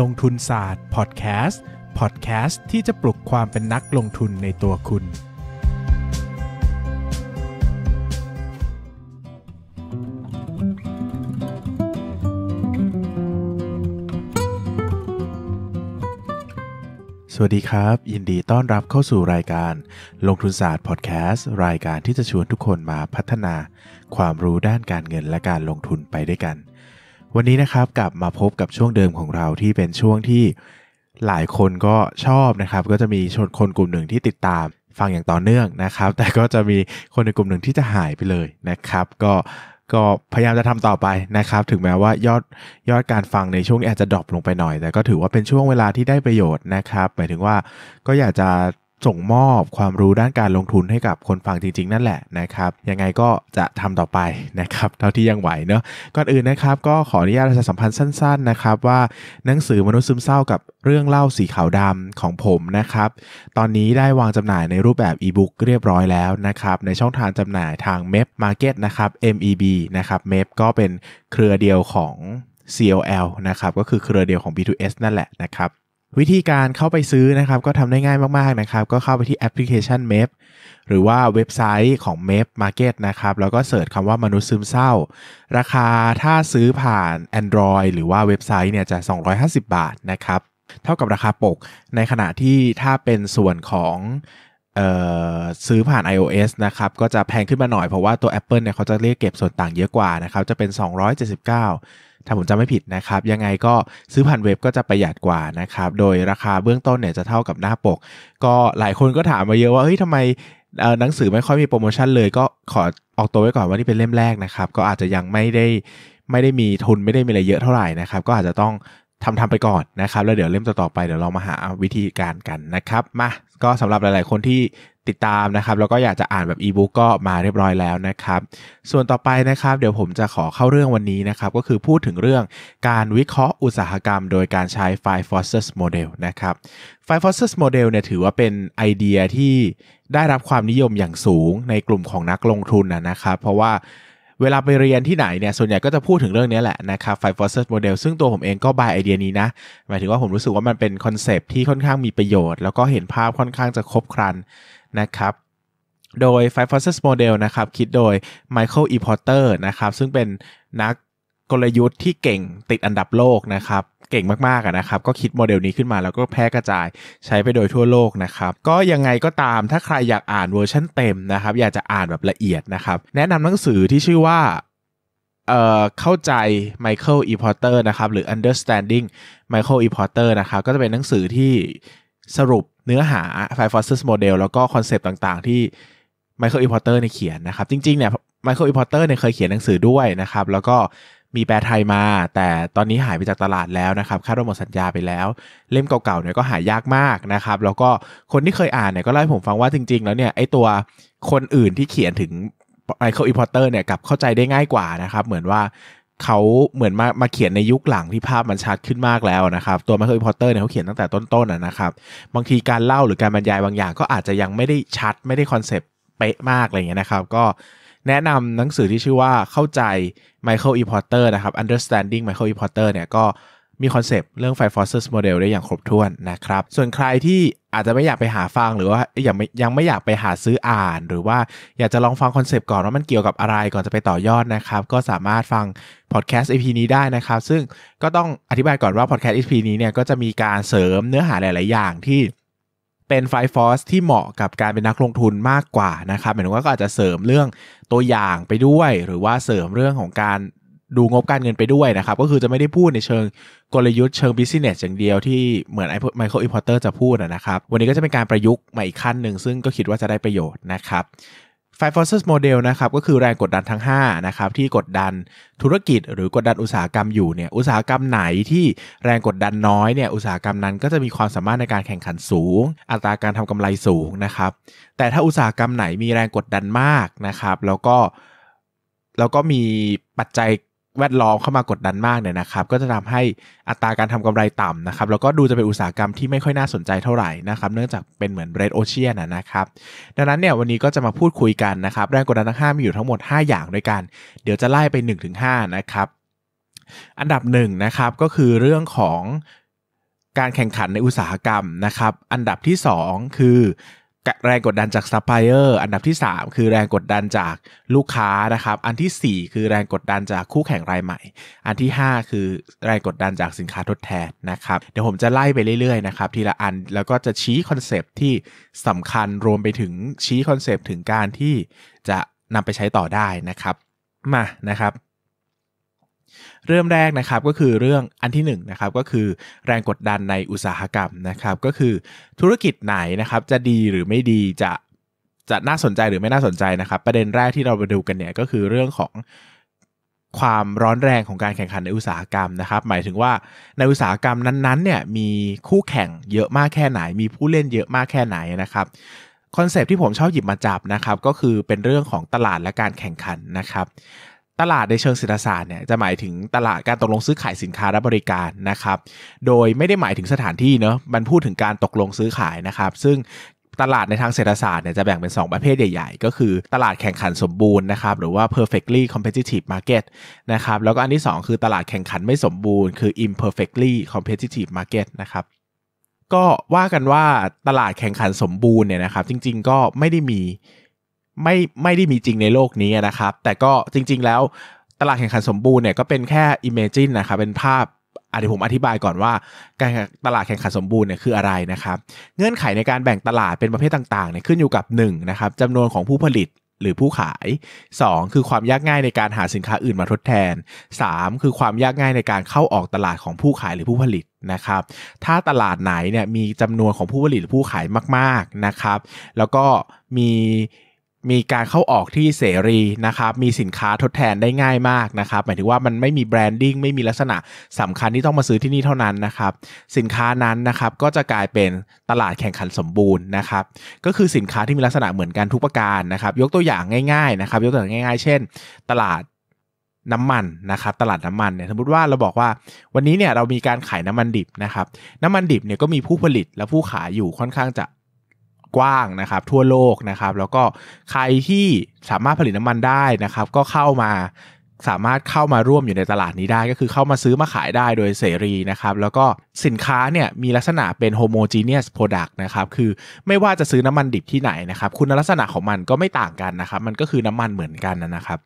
ลงทุนศาสตร์พอดแคสต์พอดแคสต์ที่จะปลุกความเป็นนักลงทุนในตัวคุณ สวัสดีครับ ยินดีต้อนรับเข้าสู่รายการ ลงทุนศาสตร์พอดแคสต์รายการที่จะชวนทุกคนมาพัฒนา ความรู้ด้านการเงินและการลงทุนไปด้วยกันวันนี้นะครับกลับมาพบกับช่วงเดิมของเราที่เป็นช่วงที่หลายคนก็ชอบนะครับก็จะมีชนคนกลุ่มหนึ่งที่ติดตามฟังอย่างต่อเนื่องนะครับ แต่ก็จะมีคนในกลุ่มหนึ่งที่จะหายไปเลยนะครับก็ก็พยายามจะทำต่อไปนะครับ ถึงแม้ว่ายอดยอดการฟังในช่วงนี้อาจจะดรอปลงไปหน่อยแต่ก็ถือว่าเป็นช่วงเวลาที่ได้ประโยชน์นะครับหมายถึงว่าก็อยากจะส่งมอบความรู้ด้านการลงทุนให้กับคนฟังจริง ๆ นั่นแหละนะครับ ยังไงก็จะทำต่อไปนะครับ เท่าที่ยังไหวเนอะก่อนอื่นนะครับก็ขออนุญาตประชาสัมพันธ์สั้นๆนะครับว่าหนังสือมนุษย์ซึมเศร้ากับเรื่องเล่าสีขาวดำของผมนะครับ ตอนนี้ได้วางจำหน่ายในรูปแบบอีบุ๊กเรียบร้อยแล้วนะครับในช่องทางจำหน่ายทาง m e b Market นะครับ MEB นะครับ m e b ก็เป็นเครือเดียวของ c o l นะครับก็คือเครือเดียวของ B2S นั่นแหละนะครับวิธีการเข้าไปซื้อนะครับ ก็ทำได้ง่ายมากๆนะครับ ก็เข้าไปที่แอปพลิเคชัน m a p หรือว่าเว็บไซต์ของ m a p Market นะครับ แล้วก็เสิร์ชคำว่ามนุษย์ซึมเศร้า ราคาถ้าซื้อผ่าน Android หรือว่าเว็บไซต์เนี่ยจะ 250 บาทนะครับ เท่ากับราคาปกในขณะที่ถ้าเป็นส่วนของซื้อผ่าน iOS นะครับ ก็จะแพงขึ้นมาหน่อย เพราะว่าตัว Apple เนี่ยเขาจะเรียกเก็บส่วนต่างเยอะกว่านะครับ จะเป็น 279 ถ้าผมจำไม่ผิดนะครับ ยังไงก็ซื้อผ่านเว็บก็จะประหยัดกว่านะครับ โดยราคาเบื้องต้นเนี่ยจะเท่ากับหน้าปก ก็หลายคนก็ถามมาเยอะว่าเฮ้ยทำไมหนังสือไม่ค่อยมีโปรโมชั่นเลย ก็ขอออกตัวไว้ก่อนว่านี่เป็นเล่มแรกนะครับก็อาจจะยังไม่ได้ไม่ได้มีทุนไม่ได้มีอะไรเยอะเท่าไหร่นะครับก็อาจจะต้องทำทำไปก่อนนะครับ แล้วเดี๋ยวเล่มต่อไปเดี๋ยวเรามาหาวิธีการกันนะครับมาก็สำหรับหลายๆคนที่ติดตามนะครับแล้วก็อยากจะอ่านแบบอีบุ๊กก็มาเรียบร้อยแล้วนะครับ ส่วนต่อไปนะครับเดี๋ยวผมจะขอเข้าเรื่องวันนี้นะครับก็คือพูดถึงเรื่องการวิเคราะห์อุตสาหกรรมโดยการใช้ Five Forces Model นะครับ Five Forces Model เนี่ยถือว่าเป็นไอเดียที่ได้รับความนิยมอย่างสูงในกลุ่มของนักลงทุนนะครับ เพราะว่าเวลาไปเรียนที่ไหนเนี่ย ส่วนใหญ่ก็จะพูดถึงเรื่องนี้แหละนะครับ Five Forces Model ซึ่งตัวผมเองก็บายไอเดียนี้นะ หมายถึงว่าผมรู้สึกว่ามันเป็นคอนเซปที่ค่อนข้างมีประโยชน์ แล้วก็เห็นภาพค่อนข้างจะครบครันนะครับ โดย Five Forces Model นะครับ คิดโดย Michael E. Porter นะครับซึ่งเป็นนักกลยุทธ์ที่เก่งติดอันดับโลกนะครับ เก่งมากๆนะครับ ก็คิดโมเดลนี้ขึ้นมาแล้วก็แพร่กระจายใช้ไปโดยทั่วโลกนะครับ ก็ยังไงก็ตามถ้าใครอยากอ่านเวอร์ชันเต็มนะครับ อยากจะอ่านแบบละเอียดนะครับ แนะนำหนังสือที่ชื่อว่า เอ่อ เข้าใจไมเคิลอีพอร์เตอร์นะครับ หรือ understanding Michael E Porter นะครับ ก็จะเป็นหนังสือที่สรุปเนื้อหา Five Forces Model แล้วก็คอนเซปต์ต่างๆ ที่ Michael E Porter ในเขียนนะครับ จริงๆเนี่ย Michael E Porter เนี่ยเคยเขียนหนังสือด้วยนะครับแล้วก็มีแปลไทยมา แต่ตอนนี้หายไปจากตลาดแล้วนะครับคาดว่าหมดสัญญาไปแล้ว เล่มเก่าๆเนี่ยก็หายากมากนะครับแล้วก็คนที่เคยอ่านเนี่ยก็เล่าให้ผมฟังว่าจริง ๆ แล้วเนี่ยไอ้ตัวคนอื่นที่เขียนถึงไมเคิลอีพอ์เตอร์เนี่ยกับเข้าใจได้ง่ายกว่านะครับ เหมือนว่าเขาเหมือนมามาเขียนในยุคหลังที่ภาพมันชัดขึ้นมากแล้วนะครับตัวไมเคิลอพอ์เตอร์เนี่ยเขาเขียนตั้งแต่ต้นๆนะครับ บางทีการเล่าหรือการบรรยายบางอย่าง ก็อาจจะยังไม่ได้ชัดไม่ได้คอนเซปต์เป๊ะมากอะไรเงี้ยนะครับ ก็แนะนำหนังสือที่ชื่อว่าเข้าใจไมเคิลอีพอ r เตอร์นะครับ understanding Michael E Porter เนี่ยก็มีคอนเซปต์เรื่อง Five Forces Model ได้อย่างครบถ้วนนะครับ ส่วนใครที่อาจจะไม่อยากไปหาฟังหรือว่ายังไม่ยังไม่อยากไปหาซื้ออ่านหรือว่าอยากจะลองฟังคอนเซปต์ก่อนว่ามันเกี่ยวกับอะไรก่อนจะไปต่อยอดนะครับ ก็สามารถฟังพอดแคสต์ EP นี้ได้นะครับ ซึ่งก็ต้องอธิบายก่อนว่าพอดแคสต์ EP นี้เนี่ยก็จะมีการเสริมเนื้อหาหลาย ๆ อย่างที่เป็นไฟฟอสที่เหมาะกับการเป็นนักลงทุนมากกว่านะครับ หมายถึงว่าก็อาจจะเสริมเรื่องตัวอย่างไปด้วย หรือว่าเสริมเรื่องของการดูงบการเงินไปด้วยนะครับ ก็คือจะไม่ได้พูดในเชิงกลยุทธ์เชิงบิสเนสอย่างเดียวที่เหมือนไมเคิลอิมพอร์เตอร์จะพูดนะครับ วันนี้ก็จะเป็นการประยุกต์มาอีกขั้นหนึ่ง ซึ่งก็คิดว่าจะได้ประโยชน์นะครับ Five Forces Model นะครับก็คือแรงกดดันทั้ง5นะครับที่กดดันธุรกิจ หรือกดดันอุตสาหกรรมอยู่เนี่ยอุตสาหกรรมไหนที่แรงกดดันน้อยเนี่ยอุตสาหกรรมนั้นก็จะมีความสามารถในการแข่งขันสูงอัตราการทำกำไรสูงนะครับ แต่ถ้าอุตสาหกรรมไหนมีแรงกดดันมากนะครับ แล้วก็แล้ว ก็มีปัจจัยแวดล้อมเข้ามากดดันมากเนี่ยนะครับ ก็จะทำให้อัตราการทำกำไรต่ำนะครับแล้วก็ดูจะเป็นอุตสาหกรรมที่ไม่ค่อยน่าสนใจเท่าไหร่นะครับเนื่องจากเป็นเหมือนเรดโอเชียนนะครับดังนั้นเนี่ยวันนี้ก็จะมาพูดคุยกันนะครับแรงกดดันทั้ง5มีอยู่ทั้งหมด 5 อย่างด้วยกัน เดี๋ยวจะไล่ไป 1-5นะครับ อันดับ1นะครับก็คือเรื่องของการแข่งขันในอุตสาหกรรมนะครับอันดับที่2คือแรงกดดันจากซัพพลายเออร์อันดับที่ 3 คือแรงกดดันจากลูกค้านะครับ อันที่4คือแรงกดดันจากคู่แข่งรายใหม่ อันที่ 5 คือแรงกดดันจากสินค้าทดแทนนะครับเดี๋ยวผมจะไล่ไปเรื่อยๆนะครับทีละอันแล้วก็จะชี้คอนเซปที่สำคัญรวมไปถึงชี้คอนเซปถึงการที่จะนำไปใช้ต่อได้นะครับ มานะครับเริ่มแรกนะครับก็คือเรื่องอันที่1นนะครับก็คือแรงกดดันในอุตสาหกรรมนะครับ ก็คือธุรกิจไหนนะครับ จะดีหรือไม่ดีจะจะน่าสนใจหรือไม่น่าสนใจนะครับ ประเด็นแรกที่เราไปดูกันเนี่ยก็คือเรื่องของความร้อนแรงของการแข่งขันในอุตสาหกรรมนะครับ หมายถึงว่าในอุตสาหกรรมนั้นๆเนี่ยมีคู่แข่งเยอะมากแค่ไหน มีผู้เล่นเยอะมากแค่ไหนนะครับคอนเซปที่ผมชอบหยิบมาจับนะครับ ก็คือเป็นเรื่องของตลาดและการแข่งขันนะครับตลาดในเชิงเศรษฐศาสตร์เนี่ยจะหมายถึงตลาดการตกลงซื้อขายสินค้าและบริการนะครับโดยไม่ได้หมายถึงสถานที่เนาะมันพูดถึงการตกลงซื้อขายนะครับ ซึ่งตลาดในทางเศรษฐศาสตร์เนี่ยจะแบ่งเป็น 2 ประเภทใหญ่ๆ ก็คือตลาดแข่งขันสมบูรณ์นะครับ หรือว่า perfectly competitive market นะครับแล้วก็อันที่ 2 คือตลาดแข่งขันไม่สมบูรณ์คือ imperfectly competitive market นะครับก็ว่ากันว่าตลาดแข่งขันสมบูรณ์เนี่ยนะครับ จริง ๆ ก็ไม่ได้มีไม่ไม่ได้มีจริงในโลกนี้นะครับ แต่ก็จริง ๆ แล้วตลาดแข่งขันสมบูรณ์เนี่ยก็เป็นแค่ Imagine นะครับ เป็นภาพอาเดี๋ผมอธิบายก่อนว่าการตลาดแข่งขันสมบูรณ์เนี่ยคืออะไรนะครับ เงื่อนไขในการแบ่งตลาดเป็นประเภทต่างๆเนี่ยขึ้นอยู่กับ1นะครับจำนวนของผู้ผลิตหรือผู้ขาย 2. คือความยากง่ายในการหาสินค้าอื่นมาทดแทน 3. คือความยากง่ายในการเข้าออกตลาดของผู้ขายหรือผู้ผลิตนะครับ ถ้าตลาดไหนเนี่ยมีจำนวนของผู้ผลิตหรือผู้ขายมาก ๆนะครับ แล้วก็มีมีการเข้าออกที่เสรีนะครับ มีสินค้าทดแทนได้ง่ายมากนะครับ หมายถึงว่ามันไม่มีแบรนดิ้งไม่มีลักษณะสำคัญที่ต้องมาซื้อที่นี่เท่านั้นนะครับ สินค้านั้นนะครับก็จะกลายเป็นตลาดแข่งขันสมบูรณ์นะครับ ก็คือสินค้าที่มีลักษณะเหมือนกันทุกประการนะครับ ยกตัวอย่างง่าย ๆนะครับ ยกตัวอย่างง่ายๆ เช่น ตลาดน้ำมันนะครับ ตลาดน้ำมันเนี่ยสมมติว่าเราบอกว่า วันนี้เนี่ยเรามีการขายน้ำมันดิบนะครับ น้ำมันดิบเนี่ยก็มีผู้ผลิตและผู้ขายอยู่ค่อนข้างจะกว้างนะครับทั่วโลกนะครับแล้วก็ใครที่สามารถผลิตน้ำมันได้นะครับ ก็เข้ามาสามารถเข้ามาร่วมอยู่ในตลาดนี้ได้ก็คือเข้ามาซื้อมาขายได้โดยเสรีนะครับ แล้วก็สินค้าเนี่ยมีลักษณะเป็นโฮโมจีเนียสโปรดักต์นะครับคือไม่ว่าจะซื้อน้ำมันดิบที่ไหนนะครับคุณลักษณะของมันก็ไม่ต่างกันนะครับ มันก็คือน้ำมันเหมือนกันนะครับ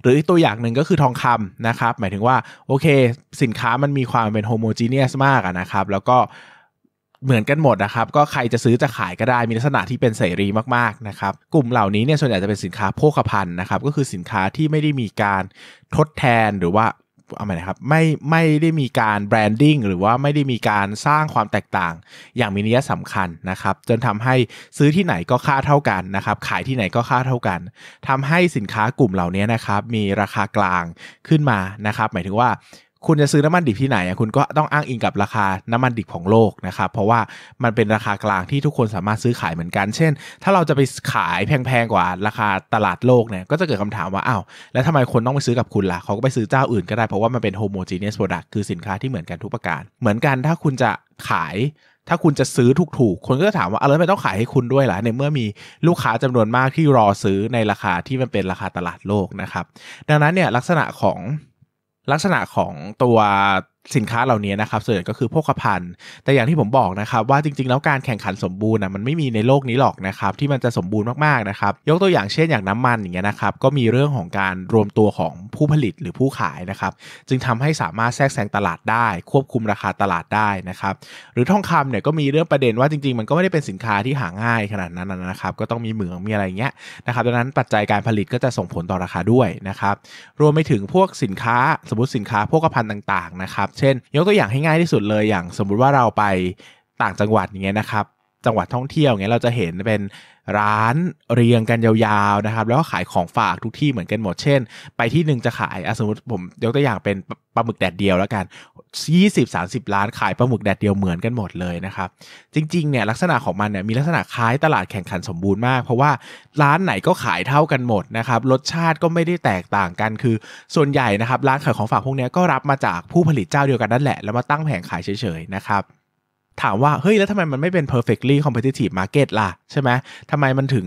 หรืออีกตัวอย่างหนึ่งก็คือทองคำนะครับ หมายถึงว่าโอเคสินค้ามันมีความเป็นโฮโมจีเนียสมากนะครับแล้วก็เหมือนกันหมดนะครับก็ใครจะซื้อจะขายก็ได้มีลักษณะที่เป็นเสรีมากๆนะครับกลุ่มเหล่านี้เนี่ยส่วนใหญ่จะเป็นสินค้าโภคภัณฑ์นะครับก็คือสินค้าที่ไม่ได้มีการทดแทนหรือว่าเอาไหมนะครับไม่ไม่ได้มีการแบรนดิ้งหรือว่าไม่ได้มีการสร้างความแตกต่างอย่างมีนัยสำคัญนะครับ จนทำให้ซื้อที่ไหนก็ค่าเท่ากันนะครับขายที่ไหนก็ค่าเท่ากัน ทำให้สินค้ากลุ่มเหล่านี้นะครับ มีราคากลางขึ้นมานะครับหมายถึงว่าคุณจะซื้อน้ำมันดิบที่ไหนคุณก็ต้องอ้างอิงกับราคาน้ำมันดิบของโลกนะครับเพราะว่ามันเป็นราคากลางที่ทุกคนสามารถซื้อขายเหมือนกัน เช่นถ้าเราจะไปขายแพงๆกว่าราคาตลาดโลกเนี่ยก็จะเกิดคำถามว่าอ้าวแล้วทำไมคนต้องไปซื้อกับคุณละ่ะเขาก็ไปซื้อเจ้าอื่นก็ได้เพราะว่ามันเป็นโฮโมจีเนียสโปรดักต์คือสินค้าที่เหมือนกันทุกประการ เหมือนกันถ้าคุณจะขาย ถ้าคุณจะซื้อถูกๆ คนก็จะถามว่าอะไรไม่ต้องขายให้คุณด้วยล่ะในเมื่อมีลูกค้าจำนวนมากที่รอซื้อในราคาที่มันเป็นราคาตลาดโลกนะครับดังนั้นเนี่ยลักษณะของลักษณะของตัวสินค้าเหล่านี้นะครับส่วนใหญ่ก็คือพกพภัณ์แต่อย่างที่ผมบอกนะครับ ว่าจริงๆแล้วการแข่งขันสมบูรณ์นะมันไม่มีในโลกนี้หรอกนะครับ ที่มันจะสมบูรณ์มากๆนะครับ ยกตัวอย่างเช่นอย่างน้ำมันอย่างเงี้ยนะครับ ก็มีเรื่องของการรวมตัวของผู้ผลิตหรือผู้ขายนะครับ จึงทำให้สามารถแทรกแซงตลาดได้ ควบคุมราคาตลาดได้นะครับ หรือทองคำเนี่ยก็มีเรื่องประเด็นว่าจริงๆมันก็ไม่ได้เป็นสินค้าที่หาง่ายขนาดนั้นนะครับ ก็ต้องมีเหมืองมีอะไรเงี้ยนะครับดังนั้นปัจจัยการผลิตก็จะส่งผลต่อราคาด้วยนะครับรวมไปถึงพวกสินค้า สมมติสินค้าพภคัณ์ต่าง ๆนะครับเช่น ยกตัวอย่างให้ง่ายที่สุดเลยอย่างสมมุติว่าเราไปต่างจังหวัดอย่างเงี้ยนะครับ จังหวัดท่องเที่ยวเงี้ยเราจะเห็นเป็นร้านเรียงกันยาวๆนะครับ แล้วก็ขายของฝากทุกที่เหมือนกันหมดเช่น ไปที่หนึ่งจะขายสมมติผมยกตัวอย่างเป็นปลาหมึกแดดเดียวแล้วกัน20 30ล้านขายปลาหมึกแดดเดียวเหมือนกันหมดเลยนะครับ จริงๆเนี่ยลักษณะของมันเนี่ยมีลักษณะคล้ายตลาดแข่งขันสมบูรณ์มากเพราะว่าร้านไหนก็ขายเท่ากันหมดนะครับ รสชาติก็ไม่ได้แตกต่างกันคือส่วนใหญ่นะครับ ร้านขายของฝากพวกนี้ก็รับมาจากผู้ผลิตเจ้าเดียวกันนั่นแหละแล้วมาตั้งแผงขายเฉยๆนะครับถามว่า เฮ้ย แล้วทำไมมันไม่เป็น perfectly competitive market ล่ะ ใช่ไหม ทำไมมันถึง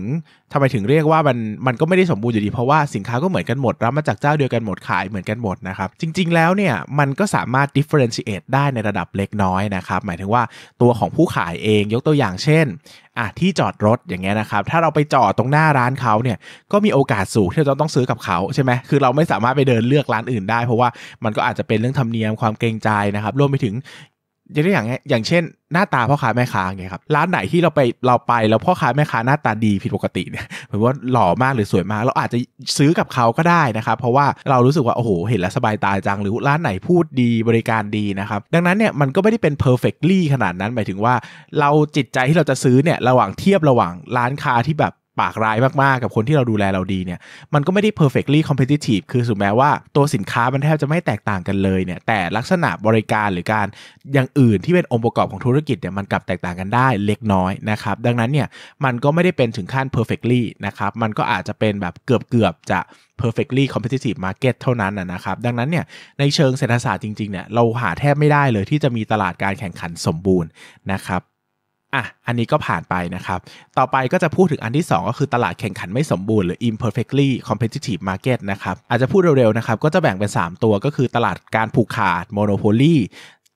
ทำไมถึงเรียกว่ามันมันก็ไม่ได้สมบูรณ์อยู่ดีเพราะว่าสินค้าก็เหมือนกันหมดรับมาจากเจ้าเดียวกันหมดขายเหมือนกันหมดนะครับ จริง ๆแล้วเนี่ย มันก็สามารถ differentiate ได้ในระดับเล็กน้อยนะครับ หมายถึงว่าตัวของผู้ขายเอง ยกตัวอย่างเช่นอ่ะที่จอดรถอย่างเงี้ยนะครับถ้าเราไปจอดตรงหน้าร้านเขาเนี่ยก็มีโอกาสสูงที่เราต้องซื้อกับเขาใช่ไหมคือเราไม่สามารถไปเดินเลือกร้านอื่นได้เพราะว่ามันก็อาจจะเป็นเรื่องธรรมเนียมความเกรงใจนะครับรวมไปถึงยกตัวอย่างอย่างเช่นหน้าตาพ่อค้าแม่ค้าไงครับ ร้านไหนที่เราไปเราไป แล้วพ่อค้าแม่ค้าหน้าตาดีผิดปกติเนี่ยหมือว่าหล่อมากหรือสวยมาก เราอาจจะซื้อกับเขาก็ได้นะครับ เพราะว่าเรารู้สึกว่าโอ้โหเห็นแล้วสบายตาจังหรือร้านไหนพูดดีบริการดีนะครับ ดังนั้นเนี่ยมันก็ไม่ได้เป็น perfectly ขนาดนั้นหมายถึงว่า เราจิตใจที่เราจะซื้อเนี่ยระหว่างเทียบระหว่างร้านค้าที่แบบปากร้ายมากๆ กับคนที่เราดูแลเราดีเนี่ยมันก็ไม่ได้ perfectly competitive คือสุดแม้ว่าตัวสินค้ามันแทบจะไม่แตกต่างกันเลยเนี่ย แต่ลักษณะบริการหรือการอย่างอื่นที่เป็นองค์ประกอบของธุรกิจเนี่ยมันกลับแตกต่างกันได้เล็กน้อยนะครับดังนั้นเนี่ยมันก็ไม่ได้เป็นถึงขั้น perfectly นะครับมันก็อาจจะเป็นแบบเกือบๆจะ perfectly competitive market เท่านั้นนะครับ ดังนั้นเนี่ยในเชิงเศรษฐศาสตร์จริงๆเนี่ยเราหาแทบไม่ได้เลยที่จะมีตลาดการแข่งขันสมบูรณ์นะครับอ่ะ อันนี้ก็ผ่านไปนะครับ ต่อไปก็จะพูดถึงอันที่ 2 ก็คือตลาดแข่งขันไม่สมบูรณ์หรือ imperfectly competitive market นะครับ อาจจะพูดเร็วๆ นะครับ ก็จะแบ่งเป็น 3 ตัวก็คือตลาดการผูกขาด monopoly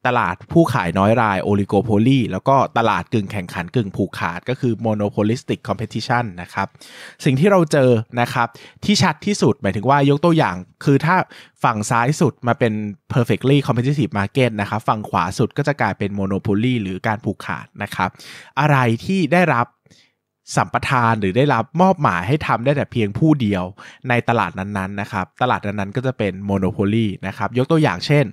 ตลาดผู้ขายน้อยรายโอลิโกโพลีแล้วก็ตลาดกึ่งแข่งขันกึ่งผูกขาดก็คือโมโนโพลิสติกคอมเพติชันนะครับ สิ่งที่เราเจอนะครับ ที่ชัดที่สุดหมายถึงว่ายกตัวอย่างคือถ้าฝั่งซ้ายสุดมาเป็น perfectly competitive market นะครับ ฝั่งขวาสุดก็จะกลายเป็นโมโนโพลีหรือการผูกขาดนะครับ อะไรที่ได้รับสัมปทานหรือได้รับมอบหมายให้ทำได้แต่เพียงผู้เดียวในตลาดนั้นๆนะครับตลาดนั้นๆก็จะเป็นโมโนโพลีนะครับยกตัวอย่างเช่น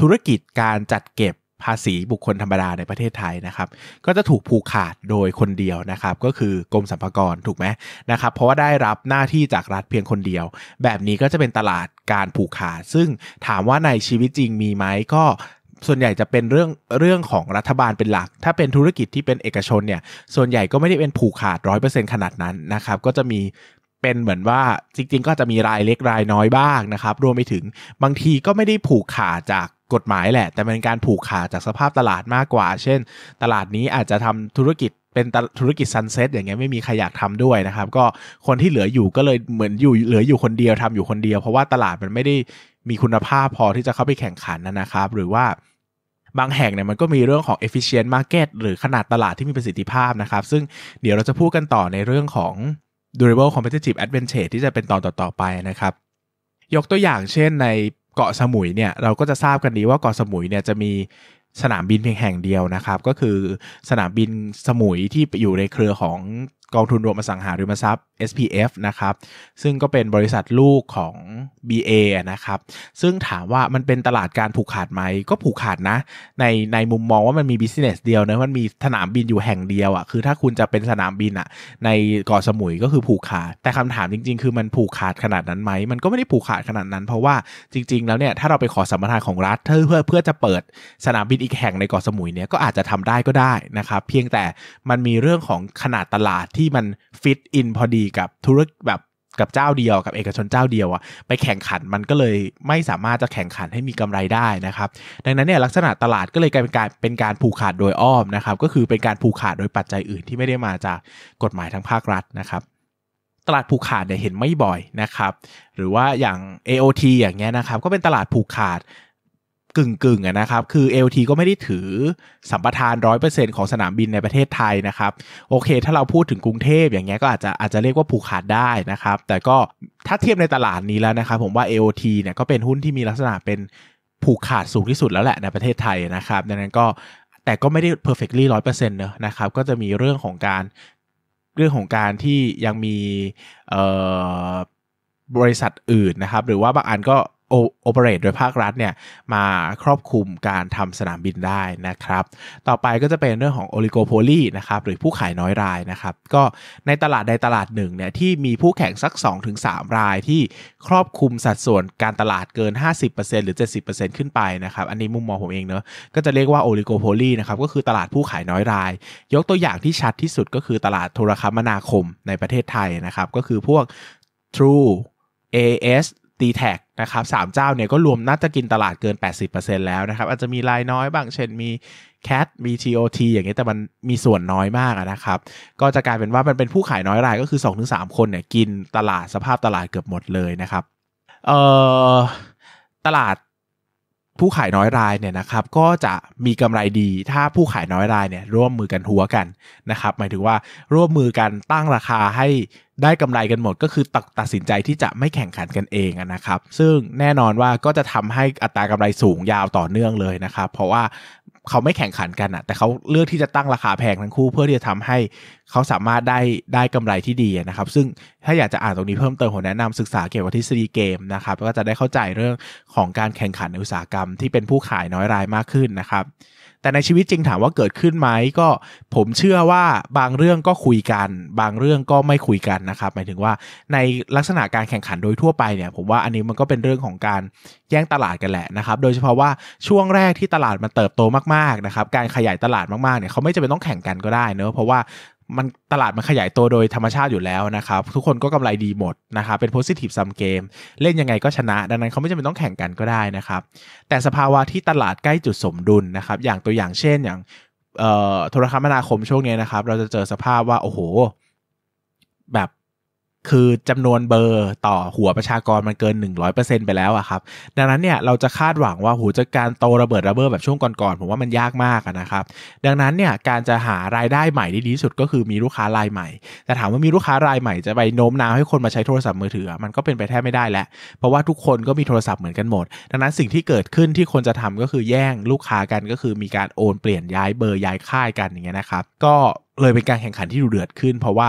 ธุรกิจการจัดเก็บภาษีบุคคลธรรมดาในประเทศไทยนะครับ ก็จะถูกผูกขาดโดยคนเดียวนะครับ ก็คือกรมสรรพากรถูกไหมนะครับ เพราะว่าได้รับหน้าที่จากรัฐเพียงคนเดียว แบบนี้ก็จะเป็นตลาดการผูกขาด ซึ่งถามว่าในชีวิตจริงมีไหมก็ส่วนใหญ่จะเป็นเรื่องเรื่องของรัฐบาลเป็นหลัก ถ้าเป็นธุรกิจที่เป็นเอกชนเนี่ยส่วนใหญ่ก็ไม่ได้เป็นผูกขาดร้อยเปอร์เซ็นขนาดนั้นนะครับ ก็จะมีเป็นเหมือนว่าจริง ๆ ก็จะมีรายเล็ก รายน้อยบ้างนะครับ รวมไปถึงบางทีก็ไม่ได้ผูกขาดจากกฎหมายแหละ แต่เป็นการผูกขาดจากสภาพตลาดมากกว่า เช่น ตลาดนี้อาจจะทำธุรกิจเป็นธุรกิจซันเซ็ตอย่างเงี้ยไม่มีใครอยากทำด้วยนะครับก็คนที่เหลืออยู่ก็เลยเหมือนอยู่เหลืออยู่คนเดียวทำอยู่คนเดียว เพราะว่าตลาดมันไม่ได้มีคุณภาพพอที่จะเข้าไปแข่งขันนะครับ หรือว่า บางแห่งเนี่ยมันก็มีเรื่องของ efficient market หรือขนาดตลาดที่มีประสิทธิภาพนะครับซึ่งเดี๋ยวเราจะพูดกันต่อในเรื่องของ durable competitive advantage ที่จะเป็นตอนต่อๆไปนะครับ ยกตัวอย่างเช่นในเกาะสมุยเนี่ยเราก็จะทราบกันดีว่าเกาะสมุยเนี่ยจะมีสนามบินเพียงแห่งเดียวนะครับ ก็คือสนามบินสมุยที่อยู่ในเครือของกองทุนรวมอสังหาริมทรัพย์ SPF นะครับซึ่งก็เป็นบริษัทลูกของ BA นะครับ ซึ่งถามว่ามันเป็นตลาดการผูกขาดไหม ก็ผูกขาดนะ ในในมุมมองว่ามันมีบิสเนสเดียวนะมันมีสนามบินอยู่แห่งเดียวอะ่ะคือถ้าคุณจะเป็นสนามบินอะ่ะในเกาะสมุยก็คือผูกขาดแต่คำถามจริงๆ คือมันผูกขาดขนาดนั้นไหม มันก็ไม่ได้ผูกขาดขนาดนั้นเพราะว่าจริงๆแล้วเนี่ยถ้าเราไปขอสัมปทานของรัฐเพื่อเพื่อจะเปิดสนามบินอีกแห่งในเกาะสมุยเนี่ยก็อาจจะทำได้ก็ได้นะครับเพียงแต่มันมีเรื่องของขนาดตลาดที่ที่มันฟิตอินพอดีกับธุรกิจแบบกับเจ้าเดียวกับเอกชนเจ้าเดียวอะไปแข่งขัน มันก็เลยไม่สามารถจะแข่งขันให้มีกำไรได้นะครับดังนั้นเนี่ยลักษณะตลาดก็เลยกลายเป็นการเป็นการผูกขาดโดยอ้อมนะครับก็คือเป็นการผูกขาดโดยปัจจัยอื่นที่ไม่ได้มาจากกฎหมายทางภาครัฐนะครับตลาดผูกขาดเนี่ยเห็นไม่บ่อยนะครับหรือว่าอย่าง AOT อย่างเงี้ยนะครับก็เป็นตลาดผูกขาดกึ่งกึ่งนะครับ คือ LT ก็ไม่ได้ถือสัมปทานร้100%ของสนามบินในประเทศไทยนะครับ โอเค ถ้าเราพูดถึงกรุงเทพอย่างเงี้ยก็อาจจะอาจจะเรียกว่าผูกขาดได้นะครับ แต่ก็ถ้าเทียบในตลาดนี้แล้วนะครับผมว่า AOT เนี่ยก็เป็นหุ้นที่มีลักษณะเป็นผูกขาดสูงที่สุดแล้วแหละ ในประเทศไทยนะครับ ดังนั้นก็แต่ก็ไม่ได้ perfectly ร้อยเปอร์เซ็นต์นะนะครับ ก็จะมีเรื่องของการเรื่องของการที่ยังมีบริษัทอื่นนะครับหรือว่าบางอันก็โอเปเรตโดยภาครัฐเนี่ยมาครอบคลุมการทำสนามบินได้นะครับ ต่อไปก็จะเป็นเรื่องของโอลิโกโพลีนะครับหรือผู้ขายน้อยรายนะครับ ก็ในตลาดใดตลาดหนึ่งเนี่ยที่มีผู้แข่งสัก2-3 รายที่ครอบคลุมสัดส่วนการตลาดเกิน 50%หรือ 70%ขึ้นไปนะครับ อันนี้มุมมองผมเองเนอะก็จะเรียกว่าโอลิโกโพลีนะครับก็คือตลาดผู้ขายน้อยราย ยกตัวอย่างที่ชัดที่สุดก็คือตลาดโทรคมนาคมในประเทศไทยนะครับก็คือพวก True AS t t แ c นะครับสามเจ้าเนี่ยก็รวมน่าจะกินตลาดเกิน 80%แล้วนะครับ อาจจะมีรายน้อยบ้าง เช่นมี CAT มี TOT อย่างเงี้ยแต่มันมีส่วนน้อยมากนะครับ ก็จะกลายเป็นว่ามันเป็นผู้ขายน้อยรายก็คือ 2-3 คนเนี่ยกินตลาดสภาพตลาดเกือบหมดเลยนะครับเอ่อตลาดผู้ขายน้อยรายเนี่ยนะครับก็จะมีกำไรดี ถ้าผู้ขายน้อยรายเนี่ยร่วมมือกันหัวกันนะครับหมายถึงว่าร่วมมือกันตั้งราคาให้ได้กำไรกันหมด ก็คือตัดตัดสินใจที่จะไม่แข่งขันกันเองนะครับ ซึ่งแน่นอนว่าก็จะทำให้อัตรากำไรสูงยาวต่อเนื่องเลยนะครับ เพราะว่าเขาไม่แข่งขันกันอะแต่เขาเลือกที่จะตั้งราคาแพงทั้งคู่เพื่อที่จะทำให้เขาสามารถได้ได้กำไรที่ดีนะครับ ซึ่งถ้าอยากจะอ่านตรงนี้เพิ่มเติมผมแนะนำศึกษาเกี่ยวกับทฤษฎีเกมนะครับก็จะได้เข้าใจเรื่องของการแข่งขันในอุตสาหกรรมที่เป็นผู้ขายน้อยรายมากขึ้นนะครับแต่ในชีวิตจริงถามว่าเกิดขึ้นไหมก็ผมเชื่อว่าบางเรื่องก็คุยกัน บางเรื่องก็ไม่คุยกันนะครับ หมายถึงว่าในลักษณะการแข่งขันโดยทั่วไปเนี่ยผมว่าอันนี้มันก็เป็นเรื่องของการแย่งตลาดกันแหละนะครับโดยเฉพาะว่าช่วงแรกที่ตลาดมันเติบโตมากๆนะครับการขยายตลาดมากๆเนี่ยเขาไม่จำเป็นต้องแข่งกันก็ได้เนอะเพราะว่ามันตลาดมันขยายตัวโดยธรรมชาติอยู่แล้วนะครับ ทุกคนก็กำไรดีหมดนะครับ เป็น positive sum game เล่นยังไงก็ชนะ ดังนั้นเขาไม่จำเป็นต้องแข่งกันก็ได้นะครับ แต่สภาวะที่ตลาดใกล้จุดสมดุลนะครับ อย่างตัวอย่างเช่นอย่างโทรคมนาคมช่วงนี้นะครับ เราจะเจอสภาพว่า โอ้โหแบบคือจำนวนเบอร์ต่อหัวประชากรมันเกิน 100%ไปแล้วอะครับดังนั้นเนี่ยเราจะคาดหวังว่าหูจะการโตระเบิดระเบ้อแบบช่วงก่อนๆผมว่ามันยากมากนะครับดังนั้นเนี่ยการจะหารายได้ใหม่ที่ดีที่สุด ก็คือมีลูกค้ารายใหม่ แต่ถามว่ามีลูกค้ารายใหม่จะไปโน้มน้าวให้คนมาใช้โทรศัพท์มือถือมันก็เป็นไปแทบไม่ได้แล้ว เพราะว่าทุกคนก็มีโทรศัพท์เหมือนกันหมดดังนั้นสิ่งที่เกิดขึ้นที่คนจะทำก็คือแย่งลูกค้ากันก็คือมีการโอนเปลี่ยนย้ายเบอร์ย้ายค่ายกันอย่างเงี้ยนะครับ ก็เลยเป็นการแข่งขันที่ดุเดือดขึ้นเพราะว่า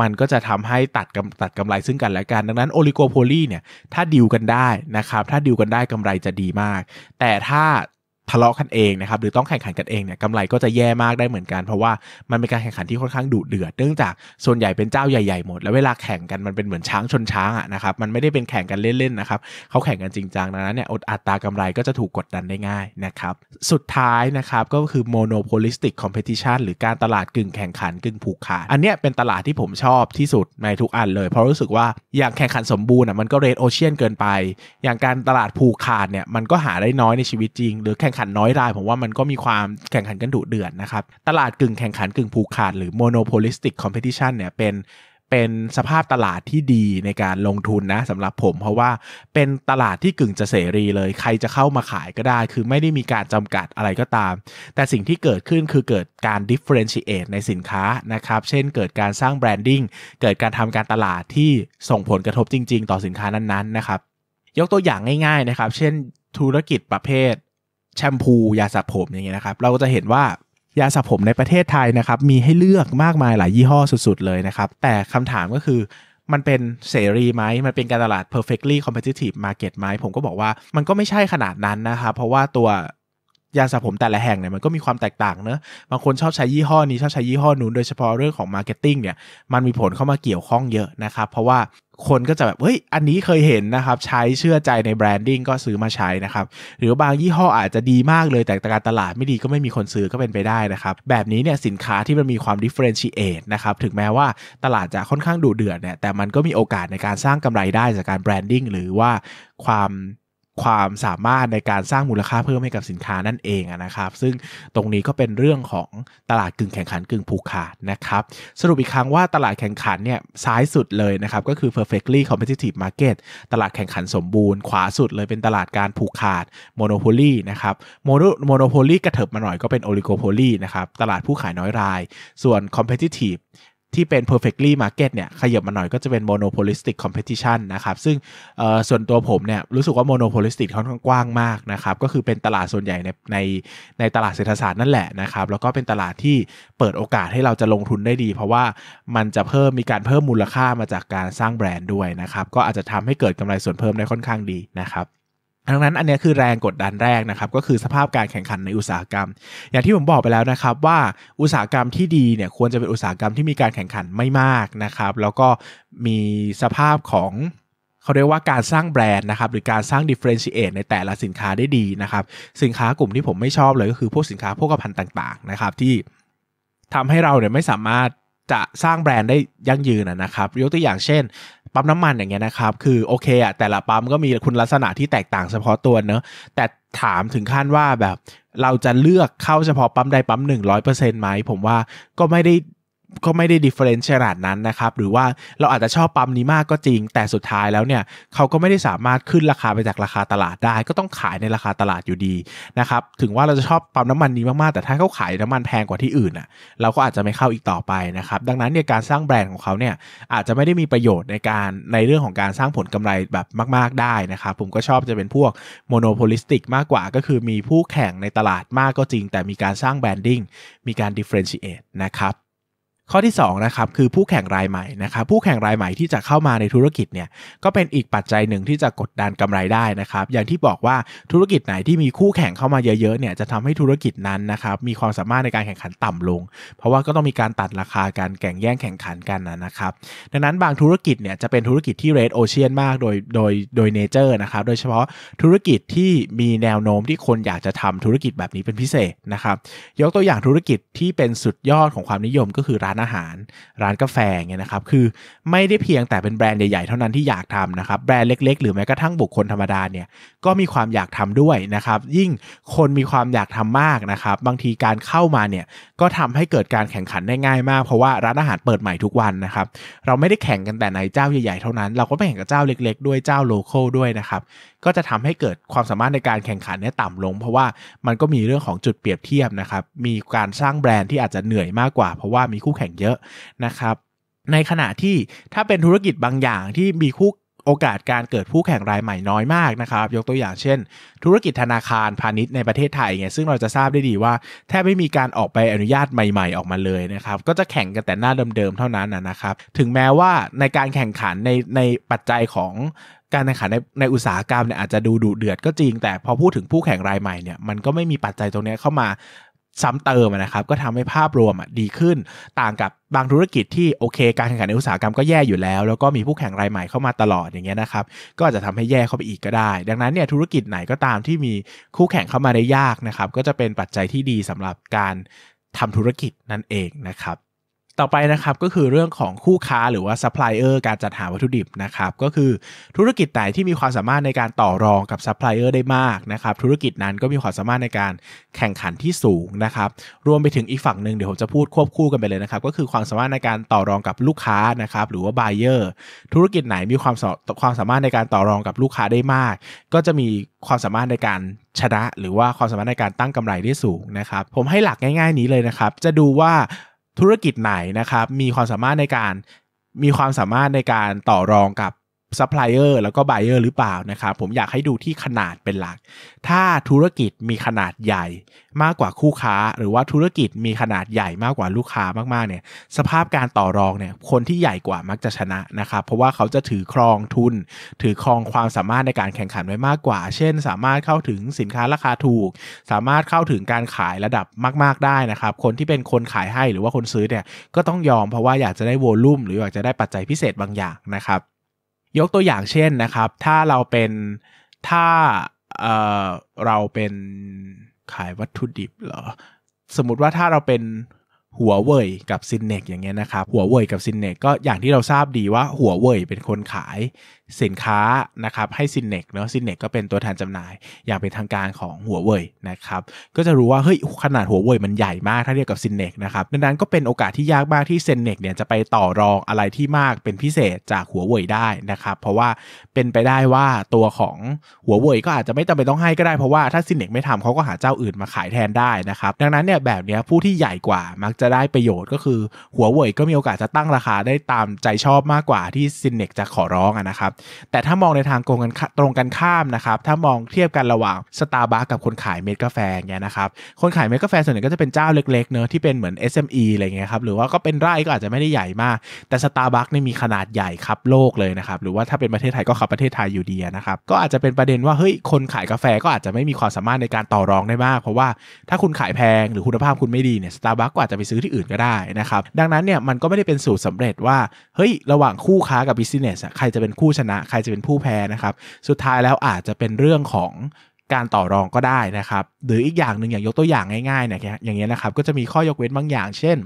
มันก็จะทำให้ตัดกำตัดกำไรซึ่งกันและกันดังนั้นโอลิโกโพลีเนี่ย ถ้าดิวกันได้นะครับ ถ้าดิวกันได้กำไรจะดีมาก แต่ถ้าทะเลาะกันเองนะครับหรือต้องแข่งขันกันเองเนี่ยกำไรก็จะแย่มากได้เหมือนกัน เพราะว่ามันเป็นการแข่งขันที่ค่อนข้างดุเดือดเนื่องจากส่วนใหญ่เป็นเจ้าใหญ่ๆหมดแล้วเวลาแข่งกันมันเป็นเหมือนช้างชนช้างอะนะครับมันไม่ได้เป็นแข่งกันเล่นๆนะครับเขาแข่งกันจริงจังดังนั้นเนี่ยอัตรากำไรก็จะถูกกดดันได้ง่ายนะครับสุดท้ายนะครับก็คือ monopolistic competition หรือการตลาดกึ่งแข่งขันกึ่งผูกขาด อันเนี้ยเป็นตลาดที่ผมชอบที่สุดในทุกอันเลยเพราะรู้สึกว่าอย่างแข่งขันสมบูรณ์อ่ะมันก็เรดโอเชียนเกินไป อย่างการตลาดผูกขาดเนี่ยมันก็หาได้น้อยในชีวิตจริงหรือแข่งงขันน้อยราย ผมว่ามันก็มีความแข่งขันกันดุเดือดนนะครับ ตลาดกึ่งแข่งขันกึ่งผูกขาดหรือ monopolistic competition เนี่ยเป็นเป็นสภาพตลาดที่ดีในการลงทุนนะสำหรับผมเพราะว่าเป็นตลาดที่กึ่งจะเสรีเลย ใครจะเข้ามาขายก็ได้คือไม่ได้มีการจำกัดอะไรก็ตาม แต่สิ่งที่เกิดขึ้นคือเกิดการ differentiate ในสินค้านะครับเช่นเกิดการสร้างแบรนดิ้งเกิดการทำการตลาดที่ส่งผลกระทบจริงๆ ต่อสินค้านั้นๆนะครับยกตัวอย่างง่ายๆนะครับ เช่นธุรกิจประเภทแชมพูยาสระผม อย่างเงี้ยนะครับ เราก็จะเห็นว่ายาสระผมในประเทศไทยนะครับ มีให้เลือกมากมายหลายยี่ห้อสุดๆเลยนะครับ แต่คำถามก็คือมันเป็นเสรีไหมมันเป็นการตลาด perfectly competitive market ไหมผมก็บอกว่ามันก็ไม่ใช่ขนาดนั้นนะครับ เพราะว่าตัวยาสระผมแต่ละแห่งเนี่ยมันก็มีความแตกต่างเนอะบางคนชอบใช้ยี่ห้อนี้ชอบใช้ยี่ห้อนู้นโดยเฉพาะเรื่องของ marketing เนี่ยมันมีผลเข้ามาเกี่ยวข้องเยอะนะครับ เพราะว่าคนก็จะแบบ เฮ้ย อันนี้เคยเห็นนะครับ ใช้เชื่อใจในแบรนดิ้งก็ซื้อมาใช้นะครับ หรือบางยี่ห้ออาจจะดีมากเลย แต่การตลาดไม่ดีก็ไม่มีคนซื้อก็เป็นไปได้นะครับ แบบนี้เนี่ยสินค้าที่มันมีความดิเฟอเรนชีเอตนะครับถึงแม้ว่าตลาดจะค่อนข้างดุเดือดเนี่ยแต่มันก็มีโอกาสในการสร้างกำไรได้จากการแบรนดิ้งหรือว่าความความสามารถในการสร้างมูลค่าเพิ่มให้กับสินค้านั่นเองนะครับซึ่งตรงนี้ก็เป็นเรื่องของตลาดกึ่งแข่งขันกึ่งผูกขาด นะครับสรุปอีกครั้งว่าตลาดแข่งขันเนี่ยซ้ายสุดเลยนะครับก็คือ perfectly competitive market ตลาดแข่งขันสมบูรณ์ขวาสุดเลยเป็นตลาดการผูกขาด monopoly นะครับ monopoly กระเถิบมาหน่อยก็เป็น oligopoly นะครับตลาดผู้ขายน้อยราย ส่วน competitive ที่เป็น perfectly market เนี่ยขยับมาหน่อยก็จะเป็น monopolistic competition นะครับซึ่งส่วนตัวผมเนี่ยรู้สึกว่า monopolistic ค่อนข้างกว้างมากนะครับก็คือเป็นตลาดส่วนใหญ่ในในในตลาดเศรษฐศาสตร์นั่นแหละนะครับแล้วก็เป็นตลาดที่เปิดโอกาสให้เราจะลงทุนได้ดี เพราะว่ามันจะเพิ่มมีการเพิ่มมูลค่ามาจากการสร้างแบรนด์ด้วยนะครับ ก็อาจจะทำให้เกิดกำไรส่วนเพิ่มได้ค่อนข้างดีนะครับดังนั้นอันนี้คือแรงกดดันแรกนะครับก็คือสภาพการแข่งขันในอุตสาหกรรม อย่างที่ผมบอกไปแล้วนะครับว่าอุตสาหกรรมที่ดีเนี่ยควรจะเป็นอุตสาหกรรมที่มีการแข่งขันไม่มากนะครับ แล้วก็มีสภาพของเขาเรียกว่าการสร้างแบรนด์นะครับหรือการสร้างดิเฟรนเชียร์ในแต่ละสินค้าได้ดีนะครับ สินค้ากลุ่มที่ผมไม่ชอบเลยก็คือพวกสินค้าพวกกระพันต่างๆนะครับที่ทำให้เราเนี่ยไม่สามารถจะสร้างแบรนด์ได้ยั่งยืนนะครับ ยกตัวอย่างเช่น ปั๊มน้ำมันอย่างเงี้ยนะครับ คือโอเคอะแต่ละปั๊มก็มีคุณลักษณะที่แตกต่างเฉพาะตัวเนอะ แต่ถามถึงขั้นว่าแบบเราจะเลือกเข้าเฉพาะปั๊มใดปั๊มหนึ่งร้อยเปอร์เซ็นต์ไหม ผมว่าก็ไม่ได้ก็ไม่ได้ดิเฟอเรนซ์ขนาดนั้นนะครับหรือว่าเราอาจจะชอบปั๊มนี้มากก็จริง แต่สุดท้ายแล้วเนี่ย เขาก็ไม่ได้สามารถขึ้นราคาไปจากราคาตลาดได้ ก็ต้องขายในราคาตลาดอยู่ดีนะครับ ถึงว่าเราจะชอบปั๊มน้ำมันนี้มาก ๆ แต่ถ้าเขาขายน้ำมันแพงกว่าที่อื่นอ่ะเราก็อาจจะไม่เข้าอีกต่อไปนะครับ ดังนั้นเนี่ยการสร้างแบรนด์ของเขาเนี่ยอาจจะไม่ได้มีประโยชน์ในการในเรื่องของการสร้างผลกำไรแบบมาก ๆได้นะครับผมก็ชอบจะเป็นพวกโมโนโพลิสติกมากกว่า ก็คือมีผู้แข่งในตลาดมากก็จริงแต่มีการสร้างแบรนดิ้งมีการดิเฟรนช์เอตนะครับข้อที่2นะครับคือผู้แข่งรายใหม่นะครับผู้แข่งรายใหม่ที่จะเข้ามาในธุรกิจเนี่ยก็เป็นอีกปัจจัยหนึ่งที่จะกดดันกำไรได้นะครับอย่างที่บอกว่าธุรกิจไหนที่มีคู่แข่งเข้ามาเยอะๆเนี่ยจะทำให้ธุรกิจนั้นนะครับมีความสามารถในการแข่งขันต่ำลง เพราะว่าก็ต้องมีการตัดราคาการแข่งแย่งแข่งขันกันนะครับดังนั้นบางธุรกิจเนี่ยจะเป็นธุรกิจที่เรดโอเชียนมากโดยโดยโดยเนเจอร์นะครับโดยเฉพาะธุรกิจที่มีแนวโน้มที่คนอยากจะทำธุรกิจแบบนี้เป็นพิเศษนะครับยกตัวอย่างธุรกิจที่เป็นสุดยอดของความนิยมก็คือร้านานอาหาร ร้านกาแฟ เงี้ยนะครับ คือไม่ได้เพียงแต่เป็นแบรนด์ใหญ่ๆเท่านั้นที่อยากทำนะครับ แบรนด์เล็กๆ หรือแม้กระทั่งบุคคลธรรมดาเนี่ย ก็มีความอยากทำด้วยนะครับ ยิ่งคนมีความอยากทำมากนะครับ บางทีการเข้ามาเนี่ย ก็ทำให้เกิดการแข่งขันได้ง่ายมาก เพราะว่าร้านอาหารเปิดใหม่ทุกวันนะครับ เราไม่ได้แข่งกันแต่ในเจ้าใหญ่ๆเท่านั้น เราก็ไปแข่งกับเจ้าเล็ก ๆด้วย เจ้าโลโก้ด้วยนะครับก็จะทำให้เกิดความสามารถในการแข่งขันเนี่ยต่ำลงเพราะว่ามันก็มีเรื่องของจุดเปรียบเทียบนะครับมีการสร้างแบรนด์ที่อาจจะเหนื่อยมากกว่า เพราะว่ามีคู่แข่งเยอะนะครับ ในขณะที่ถ้าเป็นธุรกิจบางอย่างที่มีคู่โอกาสการเกิดผู้แข่งรายใหม่น้อยมากนะครับยกตัวอย่างเช่น ธุรกิจธนาคารพาณิชย์ในประเทศไทยไงซึ่งเราจะทราบได้ดีว่าแทบไม่มีการออกไปอนุญาตใหม่ ๆออกมาเลยนะครับก็จะแข่งกันแต่หน้าเดิมๆเท่านั้นนะครับ ถึงแม้ว่าในการแข่งขันในในปัจจัยของการแข่งขันในในอุตสาหกรรมเนี่ยอาจจะดูดุเดือดก็จริง แต่พอพูดถึงผู้แข่งรายใหม่เนี่ยมันก็ไม่มีปัจจัยตรงนี้เข้ามาซ้ำเติมนะครับ ก็ทำให้ภาพรวมดีขึ้น ต่างกับบางธุรกิจที่โอเค การแข่งขันในอุตสาหกรรมก็แย่อยู่แล้ว แล้วก็มีผู้แข่งรายใหม่เข้ามาตลอดอย่างเงี้ยนะครับ ก็จะทำให้แย่เข้าไปอีกก็ได้ ดังนั้นเนี่ยธุรกิจไหนก็ตามที่มีคู่แข่งเข้ามาได้ยากนะครับ ก็จะเป็นปัจจัยที่ดีสำหรับการทำธุรกิจนั่นเองนะครับต่อไปนะครับก็คือเรื่องของคู่ค้าหรือว่าซัพพลายเออร์การจัดหาวัตถุดิบนะครับก็คือธุรกิจไหนที่มีความสามารถในการต่อรองกับซัพพลายเออร์ได้มากนะครับธุรกิจนั้นก็มีความสามารถในการแข่งขันที่สูงนะครับรวมไปถึงอีกฝั่งหนึ่งเดี๋ยวผมจะพูดควบคู่กันไปเลยนะครับก็คือความสามารถในการต่อรองกับลูกค้านะครับหรือว่าบเออร์ธุรกิจไหนมีความความสามารถในการต่อรองกับลูกค้าได้มาก ก็จะมีความสามารถในการชนะ หรือว่าความสามารถในการตั้งกำไรได้สูงนะครับผมให้หลักง่าย ๆ นี้เลยนะครับจะดูว่าธุรกิจไหนนะครับ มีความสามารถในการมีความสามารถในการต่อรองกับซัพพลายเออร์แล้วก็ไบเออร์หรือเปล่านะครับผมอยากให้ดูที่ขนาดเป็นหลัก ถ้าธุรกิจมีขนาดใหญ่มากกว่าคู่ค้า หรือว่าธุรกิจมีขนาดใหญ่มากกว่าลูกค้ามากๆเนี่ย สภาพการต่อรองเนี่ยคนที่ใหญ่กว่ามักจะชนะนะครับ เพราะว่าเขาจะถือครองทุน ถือครองความสามารถในการแข่งขันไว้มากกว่า เช่น สามารถเข้าถึงสินค้าราคาถูก สามารถเข้าถึงการขายระดับมากๆได้นะครับ คนที่เป็นคนขายให้หรือว่าคนซื้อเนี่ยก็ต้องยอมเพราะว่าอยากจะได้โวลุ่มหรืออยากจะได้ปัจจัยพิเศษบางอย่างนะครับยกตัวอย่างเช่นนะครับ ถ้าเราเป็น ถ้า เอ่อ เราเป็นขายวัตถุดิบเหรอ สมมติว่าถ้าเราเป็นหัว เว่ยกับซินเนกอย่างเงี้ยนะครับ หัวเว่ยกับซินเนกก็อย่างที่เราทราบดีว่า หัวเว่ยเป็นคนขายสินค้านะครับให้ซินเนกเนาะซินเนกก็เป็นตัวแทนจำหน่าย อย่างเป็นทางการของหัวเว่ยนะครับก็จะรู้ว่า เฮ้ยขนาดหัวเว่ยมันใหญ่มากถ้าเทียบกับซินเนกนะครับดังนั้นก็เป็นโอกาสที่ยากมากที่ซินเนกเนี่ยจะไปต่อรองอะไรที่มากเป็นพิเศษจากหัวเว่ยได้นะครับเพราะว่าเป็นไปได้ว่าตัวของหัวเว่ยก็อาจจะไม่จำเป็นต้องให้ก็ได้เพราะว่าถ้าซินเนกไม่ทำเขาก็หาเจ้าอื่นมาขายแทนได้นะครับดังนั้นเนี่ยแบบเนี้ยผู้ที่ใหญ่กว่ามักจะจะได้ประโยชน์ก็คือหัวเว่ยก็มีโอกาสจะตั้งราคาได้ตามใจชอบมากกว่าที่ซินเนกจะขอร้องนะครับแต่ถ้ามองในทางตรงกันตรงกันข้ามนะครับถ้ามองเทียบกันระหว่างสตาร์บัคกับคนขายเม็ดกาแฟเนี่ยนะครับคนขายเม็ดกาแฟส่วนใหญ่ก็จะเป็นเจ้าเล็กๆเนอะที่เป็นเหมือน SME อะไรเงี้ยครับหรือว่าก็เป็นไร่ก็อาจจะไม่ได้ใหญ่มาก แต่สตาร์บัคเนี่ยมีขนาดใหญ่ครับโลกเลยนะครับหรือว่าถ้าเป็นประเทศไทยก็ขับประเทศไทยอยู่ดีนะครับก็อาจจะเป็นประเด็นว่าเฮ้ยคนขายกาแฟก็อาจจะไม่มีความสามารถในการต่อรองได้มาก เพราะว่าถ้าคุณขายแพงหรือคุณภาพคุณไม่ดีเนี่ยสตาร์บัคก็อาจจะไปซื้อที่อื่นก็ได้นะครับ ดังนั้นเนี่ยมันก็ไม่ได้เป็นสูตรสำเร็จว่า เฮ้ยระหว่างคู่ค้ากับบิสเนสใครจะเป็นคู่ชนะ ใครจะเป็นผู้แพ้นะครับสุดท้ายแล้วอาจจะเป็นเรื่องของการต่อรองก็ได้นะครับหรืออีกอย่างหนึ่งอย่างยกตัวอย่างง่ายๆเนี่ยอย่างเงี้ยนะครับก็จะมีข้อยกเว้นบางอย่าง เช่น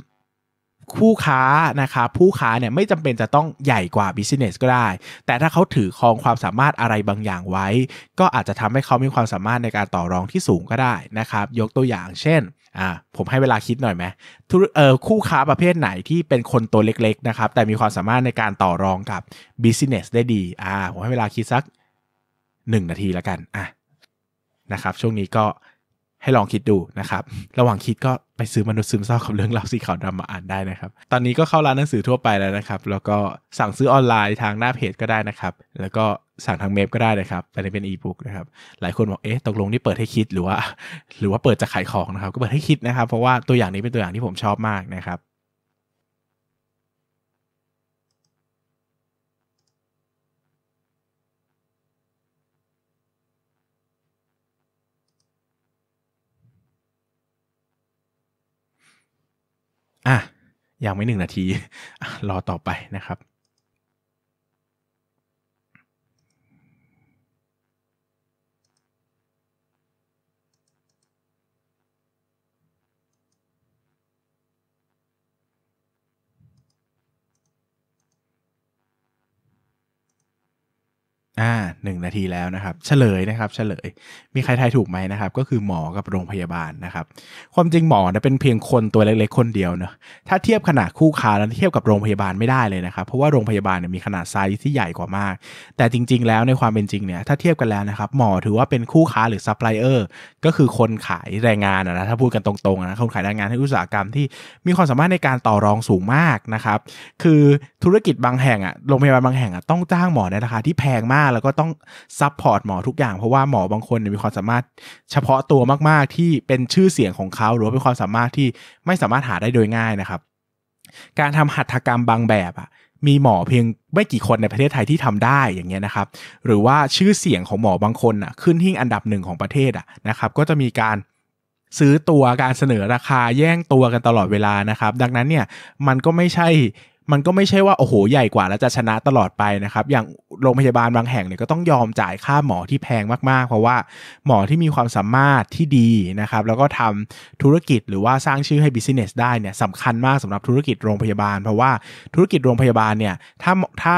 คู่ค้านะครับผู้ค้าเนี่ยไม่จำเป็นจะต้องใหญ่กว่าบิสเนสก็ได้ แต่ถ้าเขาถือครองความสามารถอะไรบางอย่างไว้ ก็อาจจะทำให้เขามีความสามารถในการต่อรองที่สูงก็ได้นะครับ ยกตัวอย่างเช่นอ่าผมให้เวลาคิดหน่อยไหมทุเอ่อคู่ค้าประเภทไหนที่เป็นคนตัวเล็กๆนะครับแต่มีความสามารถในการต่อรองกับ business ได้ดีอ่าผมให้เวลาคิดสัก 1 นาทีแล้วกันอ่ะนะครับช่วงนี้ก็ให้ลองคิดดูนะครับระหว่างคิดก็ไปซื้อมนุษย์ซึมเศร้ากับเรื่องราวสีขาวดำมาอ่านได้นะครับ ตอนนี้ก็เข้าร้านหนังสือทั่วไปแล้วนะครับ แล้วก็สั่งซื้อออนไลน์ทางหน้าเพจก็ได้นะครับ แล้วก็สั่งทางเมพก็ได้นะครับอันนี้เป็นอีบุ๊กนะครับ หลายคนบอกเอ๊ะ ตกลงนี่เปิดให้คิดหรือว่าหรือว่าเปิดจะขายของนะครับ ก็เปิดให้คิดนะครับ เพราะว่าตัวอย่างนี้เป็นตัวอย่างที่ผมชอบมากนะครับ อ่ะ ยังไม่หนึ่งนาที รอต่อไปนะครับอ่าหนึ่งนาทีแล้วนะครับเฉลยนะครับเฉลยมีใครทายถูกไหมนะครับก็คือหมอกับโรงพยาบาลนะครับความจริงหมอนะเป็นเพียงคนตัวเล็กๆคนเดียวเนะถ้าเทียบขนาดคู่ค้าแล้วเทียบกับโรงพยาบาลไม่ได้เลยนะครับเพราะว่าโรงพยาบาลเนี่ยมีขนาดไซส์ที่ใหญ่กว่ามาก แต่จริงๆ แล้วในความเป็นจริงเนี่ยถ้าเทียบกันแล้วนะครับหมอถือว่าเป็นคู่ค้าหรือซัพพลายเออร์ก็คือคนขายแรงงานนะถ้าพูดกันตรงๆนะคนขายแรงงานให้อุตสาหกรรมที่มีความสามารถในการต่อรองสูงมากนะครับคือธุรกิจบางแห่งอะโรงพยาบาลบางแห่งอะต้องจ้างหมอในราคาที่แพงมากแล้วก็ต้องซัพพอร์ตหมอทุกอย่างเพราะว่าหมอบางคนมีความสามารถ เฉพาะตัวมาก ๆ ที่เป็นชื่อเสียงของเขาหรือว่าเป็นความสามารถที่ไม่สามารถหาได้โดยง่ายนะครับ การทำหัตถกรรมบางแบบอะมีหมอเพียงไม่กี่คนในประเทศไทยที่ทำได้อย่างเงี้ยนะครับหรือว่าชื่อเสียงของหมอบางคนอะขึ้นที่อันดับหนึ่งของประเทศอะนะครับก็จะมีการซื้อตัวการเสนอราคาแย่งตัวกันตลอดเวลานะครับ ดังนั้นเนี่ยมันก็ไม่ใช่มันก็ไม่ใช่ว่าโอ้โหใหญ่กว่าแล้วจะชนะตลอดไปนะครับ อย่างโรงพยาบาลบางแห่งเนี่ยก็ต้องยอมจ่ายค่าหมอที่แพงมากๆ เพราะว่า หมอที่มีความสามารถที่ดีนะครับแล้วก็ทำธุรกิจหรือว่าสร้างชื่อให้บิสเนสได้เนี่ยสำคัญมากสำหรับธุรกิจโรงพยาบาล เพราะว่าธุรกิจโรงพยาบาลเนี่ยถ้าถ้า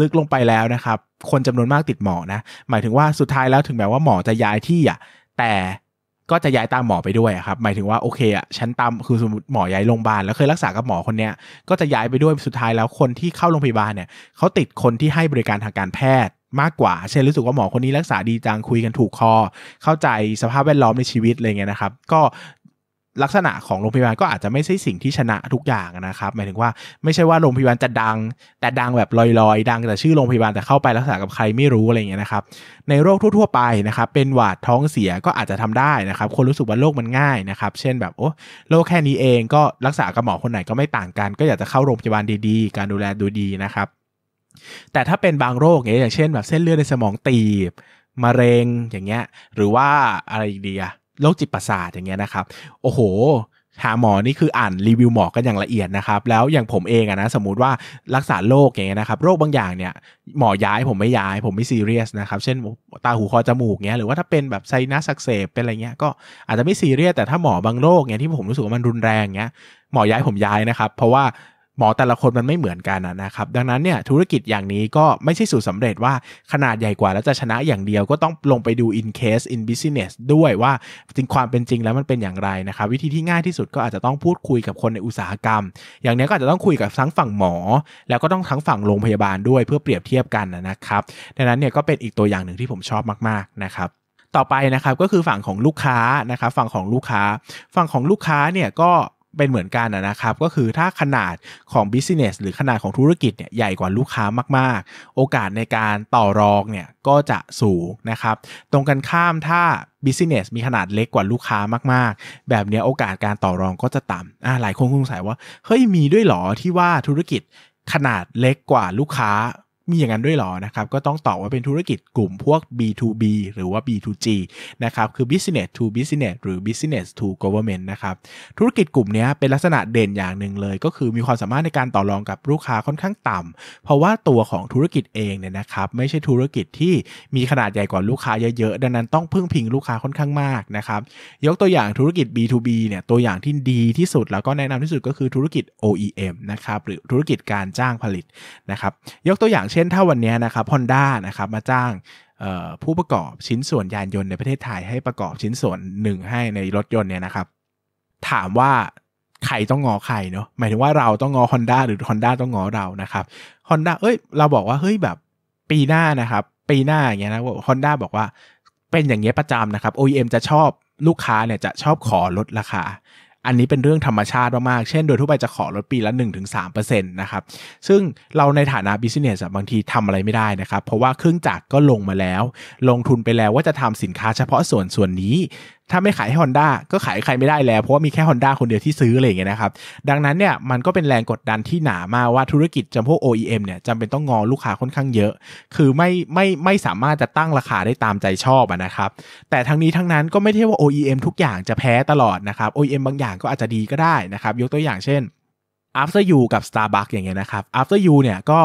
ลึกลงไปแล้วนะครับ คนจำนวนมากติดหมอ นะ หมายถึงว่าสุดท้ายแล้วถึงแม้ว่าหมอจะย้ายที่อ่ะแต่ก็จะย้ายตามหมอไปด้วยครับ หมายถึงว่าโอเคอ่ะฉันตามคือสมมติหมอย้ายโรงพยาบาลแล้วเคยรักษากับหมอคนเนี้ยก็จะย้ายไปด้วยสุดท้ายแล้วคนที่เข้าโรงพยาบาลเนี่ยเขาติดคนที่ให้บริการทางการแพทย์มากกว่าเช่นรู้สึกว่าหมอคนนี้รักษาดีจังคุยกันถูกคอ เข้าใจสภาพแวดล้อมในชีวิตอะไรเงี้ยนะครับ ก็ลักษณะของโรงพยาบาลก็อาจจะไม่ใช่สิ่งที่ชนะทุกอย่างนะครับ หมายถึงว่าไม่ใช่ว่าโรงพยาบาลจะดัง แต่ดังแบบ ลอยๆ ดัง แต่ชื่อโรงพยาบาลแต่เข้าไปรักษากับใครไม่รู้อะไรเงี้ยนะครับ ในโรคทั่วๆ ไปนะครับ เป็นหวัดท้องเสียก็อาจจะทำได้นะครับ คนรู้สึกว่าโรคมันง่ายนะครับ เช่นแบบ โอ้โรคแค่นี้เองก็รักษากับหมอคนไหนก็ไม่ต่างกัน ก็อยากจะเข้าโรงพยาบาลดีๆ การดูแลดูดีนะครับ แต่ถ้าเป็นบางโรคเียอย่างเช่น แบบเส้นเลือดในสมองตีบ มะเร็งอย่างเงี้ยหรือว่าอะไรอีกดีอะโรคจิตประสาทอย่างเงี้ยนะครับ โอ้โห หาหมอนี่คืออ่านรีวิวหมอกันอย่างละเอียดนะครับ แล้วอย่างผมเองอะนะสมมติว่ารักษาโรคอย่างเงี้ยนะครับโรคบางอย่างเนี่ยหมอย้ายผมไม่ย้ายผมไม่ซีเรียสนะครับ เช่นตาหูคอจมูกเงี้ย หรือว่าถ้าเป็นแบบไซนัสอักเสบเป็นอะไรเงี้ยก็อาจจะไม่ซีเรียสแต่ถ้าหมอบางโรคเนี่ยที่ผมรู้สึกว่ามันรุนแรงเงี้ยหมอย้ายผมย้ายนะครับเพราะว่าหมอแต่ละคนมันไม่เหมือนกันนะครับ ดังนั้นเนี่ยธุรกิจอย่างนี้ก็ไม่ใช่สูตรสาเร็จว่าขนาดใหญ่กว่าแล้วจะชนะอย่างเดียวก็ต้องลงไปดู in case in business ด้วยว่าจริงความเป็นจริงแล้วมันเป็นอย่างไรนะครับ วิธีที่ง่ายที่สุดก็อาจจะต้องพูดคุยกับคนในอุตสาหกรรม อย่างนี้ก็อาจจะต้องคุยกับทั้งฝั่งหมอ แล้วก็ต้องทั้งฝั่งโรงพยาบาลด้วยเพื่อเปรียบเทียบกันนะครับดังนั้นเนี่ยก็เป็นอีกตัวอย่างหนึ่งที่ผมชอบมากๆนะครับต่อไปนะครับก็คือฝั่งของลูกค้านะครับฝั่งของลูกค้า ฝั่งของลูกค้าเนี่ยก็เป็นเหมือนกันนะครับก็คือถ้าขนาดของ business หรือขนาดของธุรกิจเนี่ยใหญ่กว่าลูกค้ามากๆ โอกาสในการต่อรองเนี่ยก็จะสูงนะครับ ตรงกันข้ามถ้า business มีขนาดเล็กกว่าลูกค้ามากๆ แบบนี้โอกาสการต่อรองก็จะต่ำอ่าหลายคนคงสงสัยว่า เฮ้ยมีด้วยหรอที่ว่าธุรกิจขนาดเล็กกว่าลูกค้ามีอย่างนั้นด้วยหรอนะครับก็ต้องตอบว่าเป็นธุรกิจกลุ่มพวก B2B หรือว่า B2G นะครับ คือ business to business หรือ business to government นะครับ ธุรกิจกลุ่มนี้เป็นลักษณะเด่นอย่างหนึ่งเลย ก็คือมีความสามารถในการต่อรองกับลูกค้าค่อนข้างต่ำ เพราะว่าตัวของธุรกิจเองเนี่ยนะครับ ไม่ใช่ธุรกิจที่มีขนาดใหญ่กว่าลูกค้าเยอะๆดังนั้นต้องพึ่งพิงลูกค้าค่อนข้างมากนะครับยกตัวอย่างธุรกิจ B2B เนี่ยตัวอย่างที่ดีที่สุด แล้วก็แนะนำที่สุดก็คือธุรกิจ OEM นะครับหรือธุรกิจการจ้างผลิตนะครับยกตัวอย่างเช่นช่นถ้าวันนี้นะครับฮอนด้านะครับมาจ้างผู้ประกอบชิ้นส่วนยานยนต์ในประเทศไทยให้ประกอบชิ้นส่วนหนึ่งให้ในรถยนต์เนี่ยนะครับถามว่าใครต้องงอใครเนาะหมายถึงว่าเราต้องงออนด้าหรือฮอนด้าต้องงอเรานะครับฮอนด้าเอ้ยเราบอกว่าเฮ้ยแบบปีหน้านะครับปีหน้าอย่างเงี้ยนะฮอนด้าบอกว่าเป็นอย่างเงี้ยประจำนะครับ OEM จะชอบลูกค้าเนี่ยจะชอบขอลดราคาอันนี้เป็นเรื่องธรรมชาติมากๆ เช่น โดยทั่วไปจะขอลดปีละ 1-3%นะครับ ซึ่งเราในฐานะบิสเนสบางทีทำอะไรไม่ได้นะครับ เพราะว่าเครื่องจักรก็ลงมาแล้ว ลงทุนไปแล้วว่าจะทำสินค้าเฉพาะส่วนส่วนนี้ถ้าไม่ขายให้ฮอนด้าก็ขายใครไม่ได้แล้ว เพราะว่ามีแค่ฮอนด้าคนเดียวที่ซื้ออะไรอย่างเงี้ยนะครับ ดังนั้นเนี่ยมันก็เป็นแรงกดดันที่หนามากว่าธุรกิจจำพวก OEM เนี่ยจำเป็นต้องงอลูกค้าค่อนข้างเยอะ คือไม่ไม่ไม่สามารถจะตั้งราคาได้ตามใจชอบนะครับ แต่ทั้งนี้ทั้งนั้นก็ไม่ใช่ว่า OEM ทุกอย่างจะแพ้ตลอดนะครับ OEM บางอย่างก็อาจจะดีก็ได้นะครับยกตัวอย่างเช่น After You กับ Starbucks อย่างเงี้ยนะครับ After You เนี่ยก็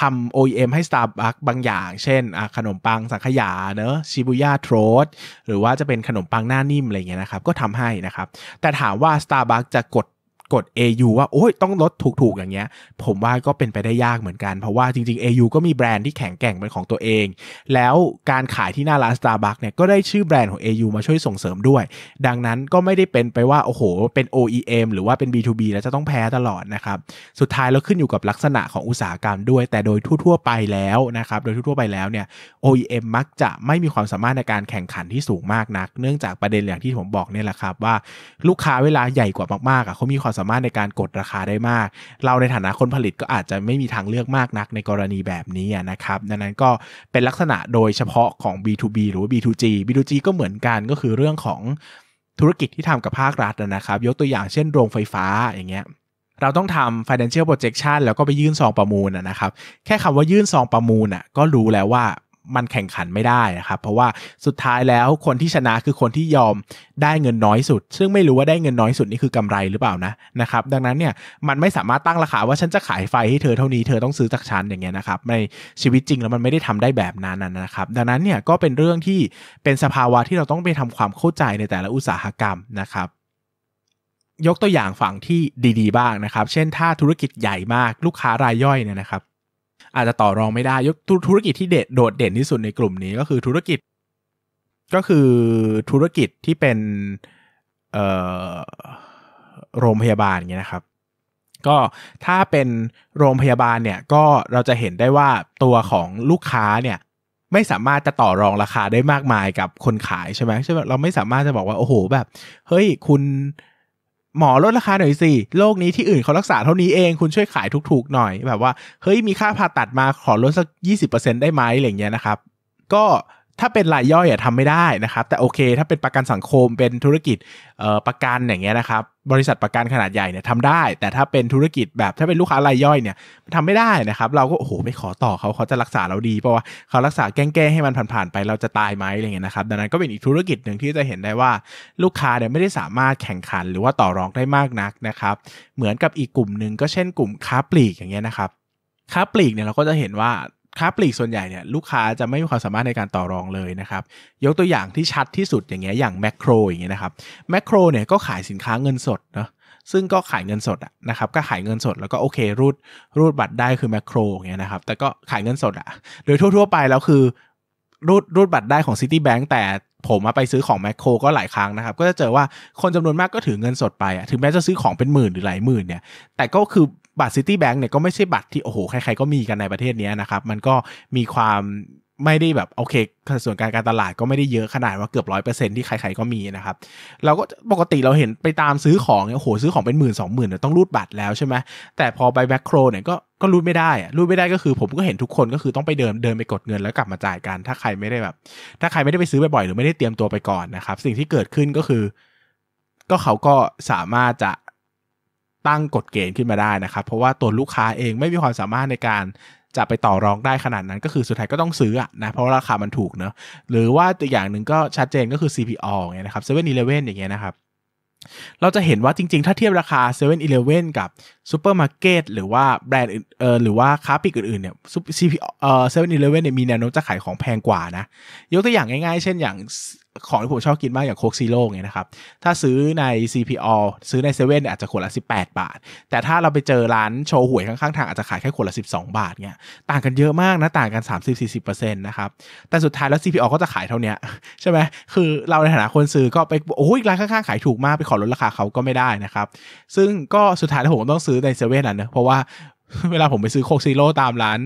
ทำ OEM ให้ Starbucks บางอย่าง เช่น ขนมปังสังขยา เนอะชิบุย่าโทรสหรือว่าจะเป็นขนมปัง หน้านิ่ม อะไรเงี้ยนะครับ ก็ทำให้นะครับ แต่ถามว่า Starbucks จะกดกด AU ว่า โอ้ยต้องลดถูกๆอย่างเงี้ย ผมว่าก็เป็นไปได้ยากเหมือนกัน เพราะว่าจริงๆ AU ก็มีแบรนด์ที่แข็งแกร่งเป็นของตัวเอง แล้วการขายที่หน้าร้าน Starbucks เนี่ยก็ได้ชื่อแบรนด์ของ AU มาช่วยส่งเสริมด้วย ดังนั้นก็ไม่ได้เป็นไปว่า โอ้โห เป็น OEM หรือว่าเป็น B2B แล้วจะต้องแพ้ตลอดนะครับ สุดท้ายแล้วขึ้นอยู่กับลักษณะของอุตสาหกรรมด้วย แต่โดยทั่วๆไปแล้วนะครับโดยทั่วๆไปแล้วเนี่ย OEM มักจะไม่มีความสามารถในการแข่งขันที่สูงมากนักเนื่องจากประเด็นอย่างที่ผมบอกเนี่ยแหละครับว่าลูกค้าเวลาใหญ่กว่ามากๆอ่ะเขามีความสามารถในการกดราคาได้มาก เราในฐานะคนผลิตก็อาจจะไม่มีทางเลือกมากนักในกรณีแบบนี้นะครับ ดังนั้นก็เป็นลักษณะโดยเฉพาะของ B2B หรือว่า B2G B2G ก็เหมือนกันก็คือเรื่องของธุรกิจที่ทำกับภาครัฐนะครับ ยกตัวอย่างเช่นโรงไฟฟ้าอย่างเงี้ย เราต้องทำ financial projection แล้วก็ไปยื่นซองประมูลนะครับ แค่คำว่ายื่นซองประมูลน่ะก็รู้แล้วว่ามันแข่งขันไม่ได้นะครับ เพราะว่าสุดท้ายแล้วคนที่ชนะคือคนที่ยอมได้เงินน้อยสุด ซึ่งไม่รู้ว่าได้เงินน้อยสุดนี่คือกำไรหรือเปล่านะนะครับ ดังนั้นเนี่ยมันไม่สามารถตั้งราคาว่าฉันจะขายไฟให้เธอเท่านี้เธอต้องซื้อจากฉันอย่างเงี้ยนะครับ ในชีวิตจริงแล้วมันไม่ได้ทำได้แบบนั้นนะครับ ดังนั้นเนี่ยก็เป็นเรื่องที่เป็นสภาวะที่เราต้องไปทำความเข้าใจในแต่ละอุตสาหกรรมนะครับ ยกตัวอย่างฝั่งที่ดีๆบ้างนะครับ เช่นถ้าธุรกิจใหญ่มากลูกค้ารายย่อยเนี่ยนะครับอาจจะต่อรองไม่ได้ยกธุรกิจที่เด็ดโดดเด่นที่สุดในกลุ่มนี้ก็คือธุรกิจ ก็คือธุรกิจที่เป็นเอ่อโรงพยาบาลเงี้ยนะครับก็ถ้าเป็นโรงพยาบาลเนี่ยก็เราจะเห็นได้ว่าตัวของลูกค้าเนี่ยไม่สามารถจะต่อรองราคาได้มากมายกับคนขายใช่ไหมใช่ไหมเราไม่สามารถจะบอกว่าโอ้โหแบบ เฮ้ยคุณหมอลดราคาหน่อยสิโรคนี้ที่อื่นเขารักษาเท่านี้เอง คุณช่วยขายถูกๆหน่อยแบบว่า เฮ้ยมีค่าผ่าตัดมาขอลดสัก 20%ได้ไหมอะไรเงี้ยนะครับ ก็ถ้าเป็นรายย่อยอะทำไม่ได้นะครับแต่โอเคถ้าเป็นประกันสังคมเป็นธุรกิจประกันอย่างเงี้ยนะครับบริษัทประกันขนาดใหญ่เนี่ยทำได้แต่ถ้าเป็นธุรกิจแบบถ้าเป็นลูกค้ารายย่อยเนี่ยทำไม่ได้นะครับเราก็โอ้โหไม่ขอต่อเขาเขาจะรักษาเราดีเพราะว่าเขารักษาแก้งแก้ให้มันผ่านๆไปเราจะตายไหมอะไรเงี้ยนะครับดังนั้นก็เป็นอีกธุรกิจหนึ่งที่จะเห็นได้ว่าลูกค้าเนี่ยไม่ได้สามารถแข่งขันหรือว่าต่อรองได้มากนักนะครับเหมือนกับอีกกลุ่มหนึ่งก็เช่นกลุ่มค้าปลีกอย่างเงี้ยนะครับค้าปลีกเนี่ยเราก็จะเห็นว่าค้าปลีกส่วนใหญ่เนี่ยลูกค้าจะไม่มีความสามารถในการต่อรองเลยนะครับยกตัวอย่างที่ชัดที่สุดอย่างเงี้ยอย่างแมคโครอย่างเงี้ยนะครับแมคโครเนี่ยก็ขายสินค้าเงินสดเนาะซึ่งก็ขายเงินสดอะนะครับก็ขายเงินสดแล้วก็โอเครูดรูดบัตรได้คือแมคโครอย่างเงี้ยนะครับแต่ก็ขายเงินสดอะโดยทั่วๆ ไปแล้วคือรูดรูดบัตรได้ของ c i t แ b a n k แต่ผมมาไปซื้อของแมคโครก็หลายครั้งนะครับก็จะเจอว่าคนจำนวนมากก็ถือเงินสดไปอะถึงแม้จะซื้อของเป็นหมื่นหรือหลายหมื่นเนี่ยแต่ก็คือบัตรซิตี้แบงก์เนี่ยก็ไม่ใช่บัตรที่ โอ้โห ใคร ๆ ก็มีกันในประเทศนี้นะครับ มันก็มีความไม่ได้แบบ โอเค ส่วนการการตลาดก็ไม่ได้เยอะขนาดว่าเกือบร้อยเปอร์เซ็นที่ใคร ๆ ก็มีนะครับ เราก็ปกติเราเห็นไปตามซื้อของเนี่ยโห ซื้อของเป็นหมื่นสองหมื่นเนี่ยต้องรูดบัตรแล้วใช่ไหมแต่พอไปแมคโครเนี่ยก็ก็รูดไม่ได้ รูดไม่ได้ก็คือผมก็เห็นทุกคนก็คือต้องไปเดินเดินไปกดเงินแล้วกลับมาจ่ายกันถ้าใครไม่ได้แบบ ถ้าใครไม่ได้ไปซื้อบ่อยๆหรือไม่ได้เตรียมตัวไปก่อนนะครับ สิ่งที่เกิดขึ้นก็คือ ก็เขาก็สามารถจะตั้งกฎเกณฑ์ขึ้นมาได้นะครับเพราะว่าตัวลูกค้าเองไม่มีความสามารถในการจะไปต่อรองได้ขนาดนั้นก็คือสุดท้ายก็ต้องซื้อนะเพราะราคามันถูกเนอะหรือว่าตัวอย่างหนึ่งก็ชัดเจนก็คือ CPO เนี่ยนะครับเซเว่นอีเลเว่นอย่างเงี้ยนะครับ เราจะเห็นว่าจริงๆ ถ้าเทียบราคา7 e เ e ่ e อีเลกับซูเปอร์มาร์เก็ตหรือว่าแบรนด์เอ่อหรือว่าค้าปลีกอื่นๆเนี่ยซีพีเออเซเว่นอีเลฟเว่นเนี่ยมีแนวโน้มจะขายของแพงกว่านะยกตัวอย่างง่ายๆ เช่นอย่างของที่ผมชอบกินมากอย่างโคกซีโร่เนี่ยนะครับ ถ้าซื้อใน CPO ซื้อในเซเว่นอาจจะขวดละ 18 บาท แต่ถ้าเราไปเจอร้านโชว์หวยข้างๆทางอาจจะขายแค่ขวดละ 12 บาทเนี่ยต่างกันเยอะมากนะ ต่างกัน 30-40%นะครับ แต่สุดท้ายแล้ว CPO ก็จะขายเท่านี้ใช่ไหม คือเราในฐานะคนซื้อก็ไปโอ้ยร้านข้างๆขายถูกมากไปขอลดราคาเขาก็ไม่ได้นะครับ ซึ่งก็สุดท้ายแล้วผมต้องซื้อในเซเว่นอ่ะเนะเพราะว่าเวลาผมไปซื้อโคกซีโร่ตามร้าน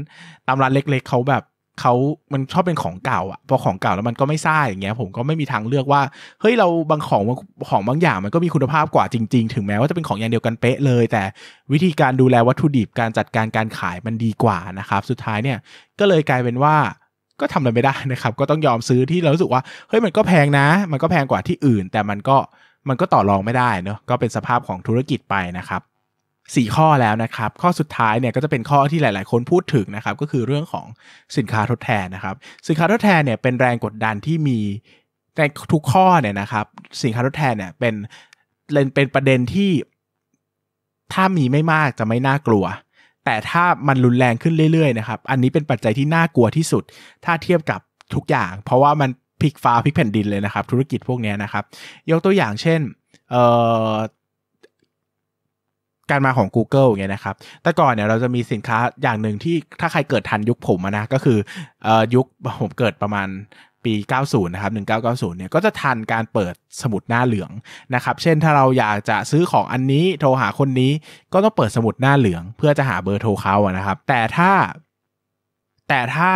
ตามร้านเล็ก ๆเขาแบบเขามันชอบเป็นของเก่าอะพอของเก่าแล้วมันก็ไม่ซ่าอย่างเงี้ยผมก็ไม่มีทางเลือกว่าเฮ้ยเราบางของของบางอย่างมันก็มีคุณภาพกว่าจริงๆ ถึงแม้ว่าจะเป็นของอย่างเดียวกันเป๊ะเลย แต่วิธีการดูแลวัตถุดิบการจัดการการขายมันดีกว่านะครับ สุดท้ายเนี่ยก็เลยกลายเป็นว่าก็ทำอะไรไม่ได้นะครับ ก็ต้องยอมซื้อที่เรารู้สึกว่าเฮ้ยมันก็แพงนะ มันก็แพงกว่าที่อื่น แต่มันก็มันก็ต่อรองไม่ได้เนอะก็เป็นสภาพของธุรกิจไปนะครับ4 ข้อแล้วนะครับ ข้อสุดท้ายเนี่ยก็จะเป็นข้อที่หลาย ๆ คนพูดถึงนะครับก็คือเรื่องของสินค้าทดแทนนะครับ สินค้าทดแทนเนี่ยเป็นแรงกดดันที่มีในทุกข้อเนี่ยนะครับ สินค้าทดแทนเนี่ยเป็นเป็นประเด็นที่ถ้ามีไม่มากจะไม่น่ากลัว แต่ถ้ามันรุนแรงขึ้นเรื่อย ๆ นะครับอันนี้เป็นปัจจัยที่น่ากลัวที่สุดถ้าเทียบกับทุกอย่าง เพราะว่ามันพลิกฟ้าพลิกแผ่นดินเลยนะครับธุรกิจพวกนี้นะครับ ยกตัวอย่างเช่นเอ่อการมาของ Google อย่างเงี้ยนะครับ แต่ก่อนเนี่ยเราจะมีสินค้าอย่างหนึ่งที่ถ้าใครเกิดทันยุคผมนะก็คืออยุคผมเกิดประมาณปี 90 นะครับ 1990 เนี่ยก็จะทันการเปิดสมุดหน้าเหลืองนะครับ เช่นถ้าเราอยากจะซื้อของอันนี้โทรหาคนนี้ก็ต้องเปิดสมุดหน้าเหลือง เพื่อจะหาเบอร์โทรเขาอะนะครับ แต่ถ้าแต่ถ้า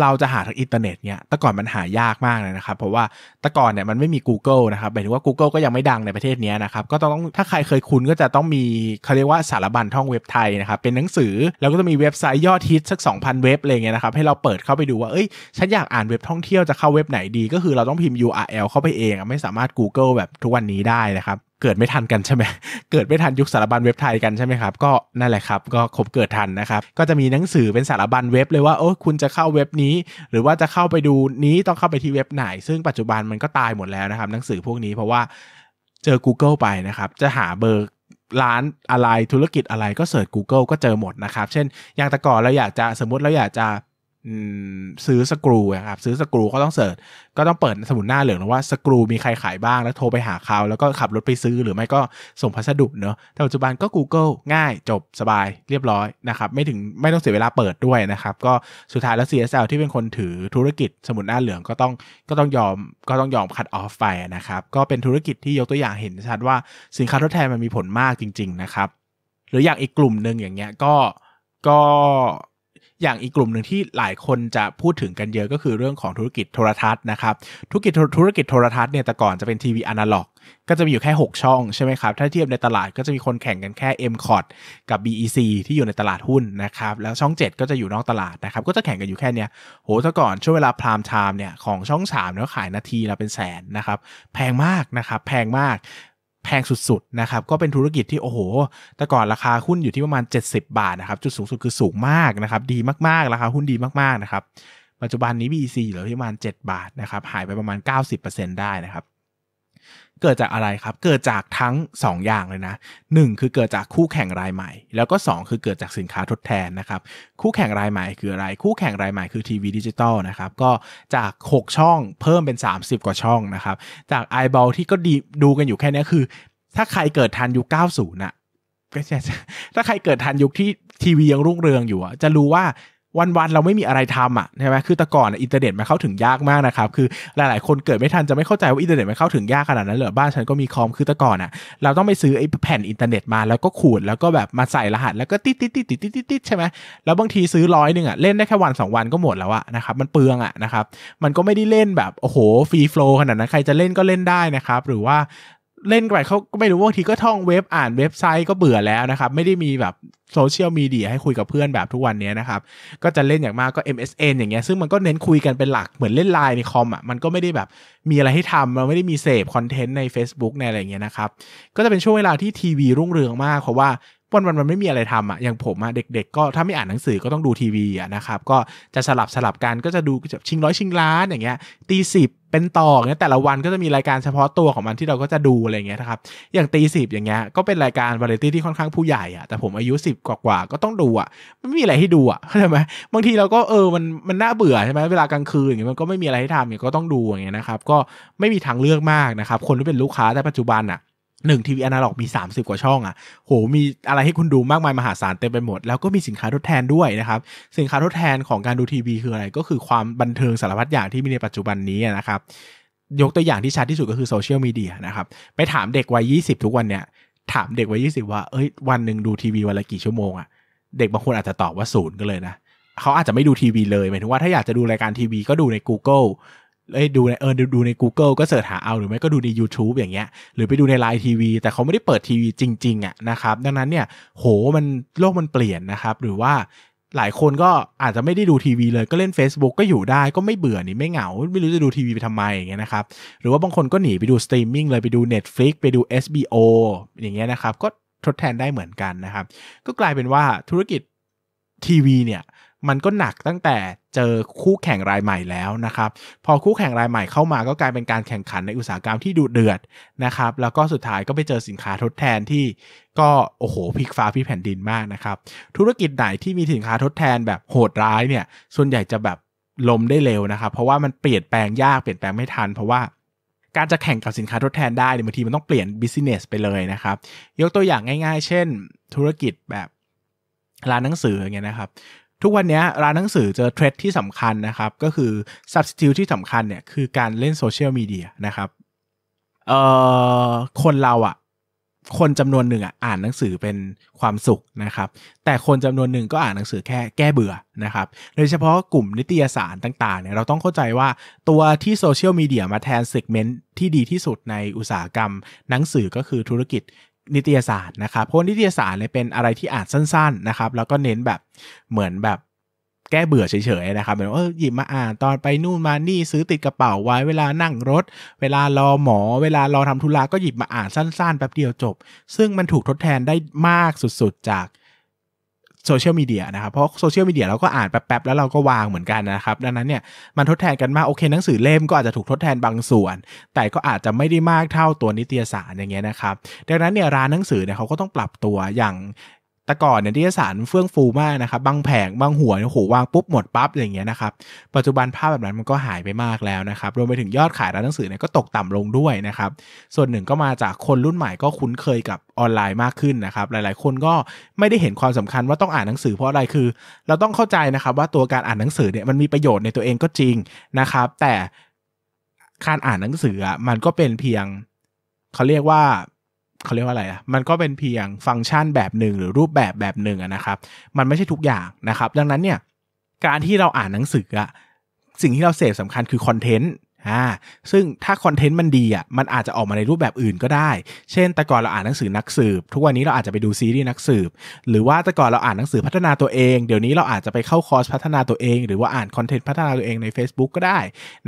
เราจะหาทางอินเทอร์เน็ตเนี่ย แต่ก่อนมันหายากมากเลยนะครับ เพราะว่าแต่ก่อนเนี่ยมันไม่มี Google นะครับ หมายถึงว่า Google ก็ยังไม่ดังในประเทศนี้นะครับ ก็ต้องถ้าใครเคยคุ้นก็จะต้องมี เขาเรียกว่าสารบัญท่องเว็บไทยนะครับ เป็นหนังสือ แล้วก็จะมีเว็บไซต์ยอดฮิตสัก 2,000 เว็บอะไรเงี้ยนะครับ ให้เราเปิดเข้าไปดูว่า เอ้ย ฉันอยากอ่านเว็บท่องเที่ยวจะเข้าเว็บไหนดี ก็คือเราต้องพิมพ์ URL เข้าไปเอง ไม่สามารถ Google แบบทุกวันนี้ได้นะครับเกิดไม่ทันกันใช่ไหม เกิดไม่ทันยุคสารบัญเว็บไทยกันใช่ไหมครับ ก็นั่นแหละครับ ก็รบเกิดทันนะครับ ก็จะมีหนังสือเป็นสารบัญเว็บเลยว่าโอ้คุณจะเข้าเว็บนี้ หรือว่าจะเข้าไปดูนี้ต้องเข้าไปที่เว็บไหน ซึ่งปัจจุบันมันก็ตายหมดแล้วนะครับ หนังสือพวกนี้เพราะว่า เจอ Google ไปนะครับ จะหาเบอร์ร้านอะไร ธุรกิจอะไรก็เสิร์ช Google ก็เจอหมดนะครับ เช่น อย่างแต่ก่อนเราอยากจะสมมติเราอยากจะซื้อสกรูครับซื้อสกรูก็ต้องเสิร์ชก็ต้องเปิดสมุดหน้าเหลืองนะว่าสกรูมีใครขายบ้างแล้วโทรไปหาเขาแล้วก็ขับรถไปซื้อหรือไม่ก็ส่งพัสดุเนอะแต่ปัจจุบันก็ Google ง่ายจบสบายเรียบร้อยนะครับไม่ถึงไม่ต้องเสียเวลาเปิดด้วยนะครับ ก็สุดท้ายแล้ว CSL ที่เป็นคนถือธุรกิจสมุดหน้าเหลืองก็ต้องก็ต้องยอมก็ต้องยอมคัดออฟไปนะครับก็เป็นธุรกิจที่ยกตัวอย่างเห็นชัดว่าสินค้าทดแทนมันมีผลมากจริงๆนะครับหรืออย่างอีกกลุ่มหนึ่งอย่างเงี้ยก็ก็อย่างอีกกลุ่มหนึ่งที่หลายคนจะพูดถึงกันเยอะก็คือเรื่องของธุรกิจโทรทัศน์นะครับธุรกิจธุรกิจโทรทัศน์เนี่ยแต่ก่อนจะเป็นทีวีอนาล็อกก็จะมีอยู่แค่ 6 ช่องใช่ไหมครับถ้าเทียบในตลาดก็จะมีคนแข่งกันแค่ m c o t กับ BEC ที่อยู่ในตลาดหุ้นนะครับแล้วช่อง 7 ก็จะอยู่นอกตลาดนะครับก็จะแข่งกันอยู่แค่เนี้ยโหแต่ก่อนช่วงเวลาพรามไทม์เนี่ยของช่อง3ามเนี่ยขายนาทีละเป็นแสนนะครับแพงมากนะครับแพงมากแพงสุดๆ นะครับ ก็เป็นธุรกิจที่ โอ้โห แต่ก่อนราคาหุ้นอยู่ที่ประมาณ 70 บาทนะครับ จุดสูงสุดคือสูงมากนะครับ ดีมากๆ ราคาหุ้นดีมากๆ นะครับ ปัจจุบันนี้ BEC เหลือที่ประมาณ 7 บาทนะครับ หายไปประมาณ 90%ได้นะครับเกิดจากอะไรครับ เกิดจากทั้ง 2 อย่างเลยนะ 1 คือเกิดจากคู่แข่งรายใหม่ แล้วก็ 2 คือเกิดจากสินค้าทดแทนนะครับ คู่แข่งรายใหม่คืออะไร คู่แข่งรายใหม่คือทีวีดิจิตอลนะครับ ก็จาก6ช่องเพิ่มเป็น 30 กว่าช่องนะครับ จากไอบอลที่ก็ดีดูกันอยู่แค่นี้คือ ถ้าใครเกิดทันยุค90นะ่ะถ้าใครเกิดทันยุคที่ทีวียังรุ่งเรืองอยู่จะรู้ว่าวันๆเราไม่มีอะไรทำอ่ะใช่ไหมคือแต่ก่อนอินเทอร์เน็ตมันเข้าถึงยากมากนะครับ คือหลายๆ คนเกิดไม่ทันจะไม่เข้าใจว่าอินเทอร์เน็ตมันเข้าถึงยากขนาดนั้นเลยบ้านฉันก็มีคอมคือแต่ก่อนอ่ะเราต้องไปซื้อไอ้แผ่นอินเทอร์เน็ตมาแล้วก็ขูดแล้วก็แบบมาใส่รหัสแล้วก็ติดติดติดติดติดติดตดใช่ไหมแล้วบางทีซื้อร้อยหนึ่งอ่ะเล่นได้แค่วัน 2 วันก็หมดแล้วอะนะครับมันเปลืองอ่ะนะครับมันก็ไม่ได้เล่นแบบโอ้โหฟรีโฟลขนาดนั้นใครจะเล่นก็เล่นได้นะครับหรือว่าเล่นไปเขาก็ไม่รู้บางทีก็ท่องเว็บอ่านเว็บไซต์ก็เบื่อแล้วนะครับ ไม่ได้มีแบบโซเชียลมีเดียให้คุยกับเพื่อนแบบทุกวันนี้นะครับ ก็จะเล่นอย่างมากก็ MSN อย่างเงี้ยซึ่งมันก็เน้นคุยกันเป็นหลักเหมือนเล่นไลน์ในคอมอ่ะมันก็ไม่ได้แบบมีอะไรให้ทำเราไม่ได้มีเสพคอนเทนต์ใน Facebook ในอะไรอย่างเงี้ยนะครับ ก็จะเป็นช่วงเวลาที่ทีวีรุ่งเรืองมากเพราะว่าวันวันมันไม่มีอะไรทำอ่ะอย่างผมอ่ะเด็กๆ ก็ถ้าไม่อ่านหนังสือก็ต้องดูทีวีอ่ะนะครับก็จะสลับสลับกันก็จะดูชิงร้อยชิงล้านอย่างเงี้ยตีสิบเป็นต่อเนี่ยแต่ละวันก็จะมีรายการเฉพาะตัวของมันที่เราก็จะดูอะไรเงี้ยนะครับอย่างตีสิบอย่างเงี้ยก็เป็นรายการวาไรตี้ที่ค่อนข้างผู้ใหญ่อะแต่ผมอายุสิบกว่าก็ต้องดูอะไม่มีอะไรให้ดูอะเข้าใจไหมบางทีเราก็เออมันมันน่าเบื่อใช่ไหมเวลากลางคืนอย่างเงี้ยมันก็ไม่มีอะไรให้ทำอย่างก็ต้องดูอย่างเงี้ยนะครับก็ไม่มีทางเลือกมากนะครับคนที่เป็นลูกค้าในปัจจุบันอะหนึ่งทีวีอนาล็อก มี 30 กว่าช่องอะ่ะ โห มีอะไรให้คุณดูมากมาย มหาศาลเต็มไปหมด แล้วก็มีสินค้าทดแทนด้วยนะครับ สินค้าทดแทนของการดูทีวี คืออะไร ก็คือความบันเทิงสารพัดอย่างที่มีในปัจจุบันนี้นะครับ ยกตัวอย่างที่ชัดที่สุดก็คือโซเชียลมีเดียนะครับ ไปถามเด็กวัย20 ทุกวันเนี่ย ถามเด็กวัย20 ว่า เอ้ย วันหนึ่งดูทีวีวันละกี่ชั่วโมงอะ่ะ เด็กบางคนอาจจะตอบว่าศูนย์ก็เลยนะเขาอาจจะไม่ดูทีวีเลยหมายถึงว่าถ้าอยากจะดูรายการทีวีก็ดูใน Google เอ้ยดูในเออดูใน Google ก็เสิร์ชหาเอา หรือไม่ก็ดูใน YouTube อย่างเงี้ยหรือไปดูในไลน์ทีวีแต่เขาไม่ได้เปิดทีวีจริง ๆ อ่ะนะครับ ดังนั้นเนี่ยโหมันโลกมันเปลี่ยนนะครับ หรือว่าหลายคนก็อาจจะไม่ได้ดูทีวีเลยก็เล่น Facebook ก็อยู่ได้ ก็ไม่เบื่อนี่ไม่เหงา ไม่รู้จะดูทีวีไปทำไมอย่างเงี้ยนะครับ หรือว่าบางคนก็หนีไปดูสตรีมมิ่งเลยไปดู Netflix ไปดู s b o อย่างเงี้ยนะครับ ก็ทดแทนได้เหมือนกันนะครับ ก็กลายเป็นว่าธุรกิจทีวีเนี่ยมันก็หนักตั้งแต่เจอคู่แข่งรายใหม่แล้วนะครับ พอคู่แข่งรายใหม่เข้ามาก็กลายเป็นการแข่งขันในอุตสาหกรรมที่ดูเดือดนะครับ แล้วก็สุดท้ายก็ไปเจอสินค้าทดแทนที่ก็โอ้โหพลิกฟ้าพีิแผ่นดินมากนะครับ ธุรกิจไหนที่มีสินค้าทดแทนแบบโหดร้ายเนี่ย ส่วนใหญ่จะแบบลมได้เร็วนะครับ เพราะว่ามันเปลี่ยนแปลงยาก เปลี่ยนแปลงไม่ทัน เพราะว่าการจะแข่งกับสินค้าทดแทนได้บางทีมันต้องเปลี่ยนบิสเนสไปเลยนะครับ ยกตัวอย่างง่าย ๆ เช่น ธุรกิจแบบร้านหนังสืออย่างเงี้ยนะครับทุกวันนี้ร้านหนังสือเจอเทรดที่สำคัญนะครับก็คือ substitute ที่สำคัญเนี่ยคือการเล่นโซเชียลมีเดียนะครับเอ่อคนเราอะ่ะคนจำนวนหนึ่งอ่ะอ่านหนังสือเป็นความสุขนะครับ แต่คนจำนวนหนึ่งก็อ่านหนังสือแค่แก้เบื่อนะครับโดยเฉพาะกลุ่มนิตยสารต่างๆเนี่ยเราต้องเข้าใจว่าตัวที่โซเชียลมีเดียมาแทนเซกเมนต์ที่ดีที่สุดในอุตสาหกรรมหนังสือก็คือธุรกิจนิตยสารนะครับเพราะนิตยสารเลยเป็นอะไรที่อ่านสั้นๆนะครับแล้วก็เน้นแบบเหมือนแบบแก้เบื่อเฉยๆนะครับเบบนว่าหยิบมาอ่านตอนไปนู่นมานี่ซื้อติดกระเป๋าไว้เวลานั่งรถ เวลารอหมอเวลารอทำธุระก็หยิบมาอ่านสั้นๆ แป๊บเดียวจบ ซึ่งมันถูกทดแทนได้มากสุดๆจากโซเชียลมีเดียนะครับเพราะโซเชียลมีเดียเราก็อ่านแป๊บๆ แล้วเราก็วางเหมือนกันนะครับดังนั้นเนี่ยมันทดแทนกันมากโอเคหนังสือเล่มก็อาจจะถูกทดแทนบางส่วน แต่ก็อาจจะไม่ได้มากเท่าตัวนิตยสารอย่างเงี้ยนะครับดังนั้นเนี่ยร้านหนังสือเนี่ยเขาก็ต้องปรับตัวอย่างแต่ก่อนเนี่ยนิตยสารเฟื่องฟูมากนะครับ บางแผงบางหัวโอ้โหวางปุ๊บหมดปั๊บอย่างเงี้ยนะครับปัจจุบันภาพแบบนั้นมันก็หายไปมากแล้วนะครับรวมไปถึงยอดขายร้านหนังสือเนี่ยก็ตกต่ำลงด้วยนะครับ ส่วนหนึ่งก็มาจากคนรุ่นใหม่ก็คุ้นเคยกับออนไลน์มากขึ้นนะครับ หลายๆคนก็ไม่ได้เห็นความสำคัญว่าต้องอ่านหนังสือเพราะอะไรคือเราต้องเข้าใจนะครับ ว่าตัวการอ่านหนังสือเนี่ยมันมีประโยชน์ในตัวเองก็จริงนะครับ แต่การอ่านหนังสือมันก็เป็นเพียงเขาเรียกว่าเขาเรียกว่าอะไรอ่ะ มันก็เป็นเพียงฟังก์ชันแบบหนึ่งหรือรูปแบบแบบหนึ่งนะครับ มันไม่ใช่ทุกอย่างนะครับ ดังนั้นเนี่ย การที่เราอ่านหนังสืออะสิ่งที่เราเสพสำคัญคือคอนเทนต์อ่าซึ่งถ้าคอนเทนต์มันดีอ่ะ มันอาจจะออกมาในรูปแบบอื่นก็ได้ เช่น แต่ก่อนเราอ่านหนังสือนักสืบ ทุกวันนี้เราอาจจะไปดูซีรีส์นักสืบ หรือว่าแต่ก่อนเราอ่านหนังสือพัฒนาตัวเอง เดี๋ยวนี้เราอาจจะไปเข้าคอร์สพัฒนาตัวเอง หรือว่าอ่านคอนเทนต์พัฒนาตัวเองใน Facebook ก็ได้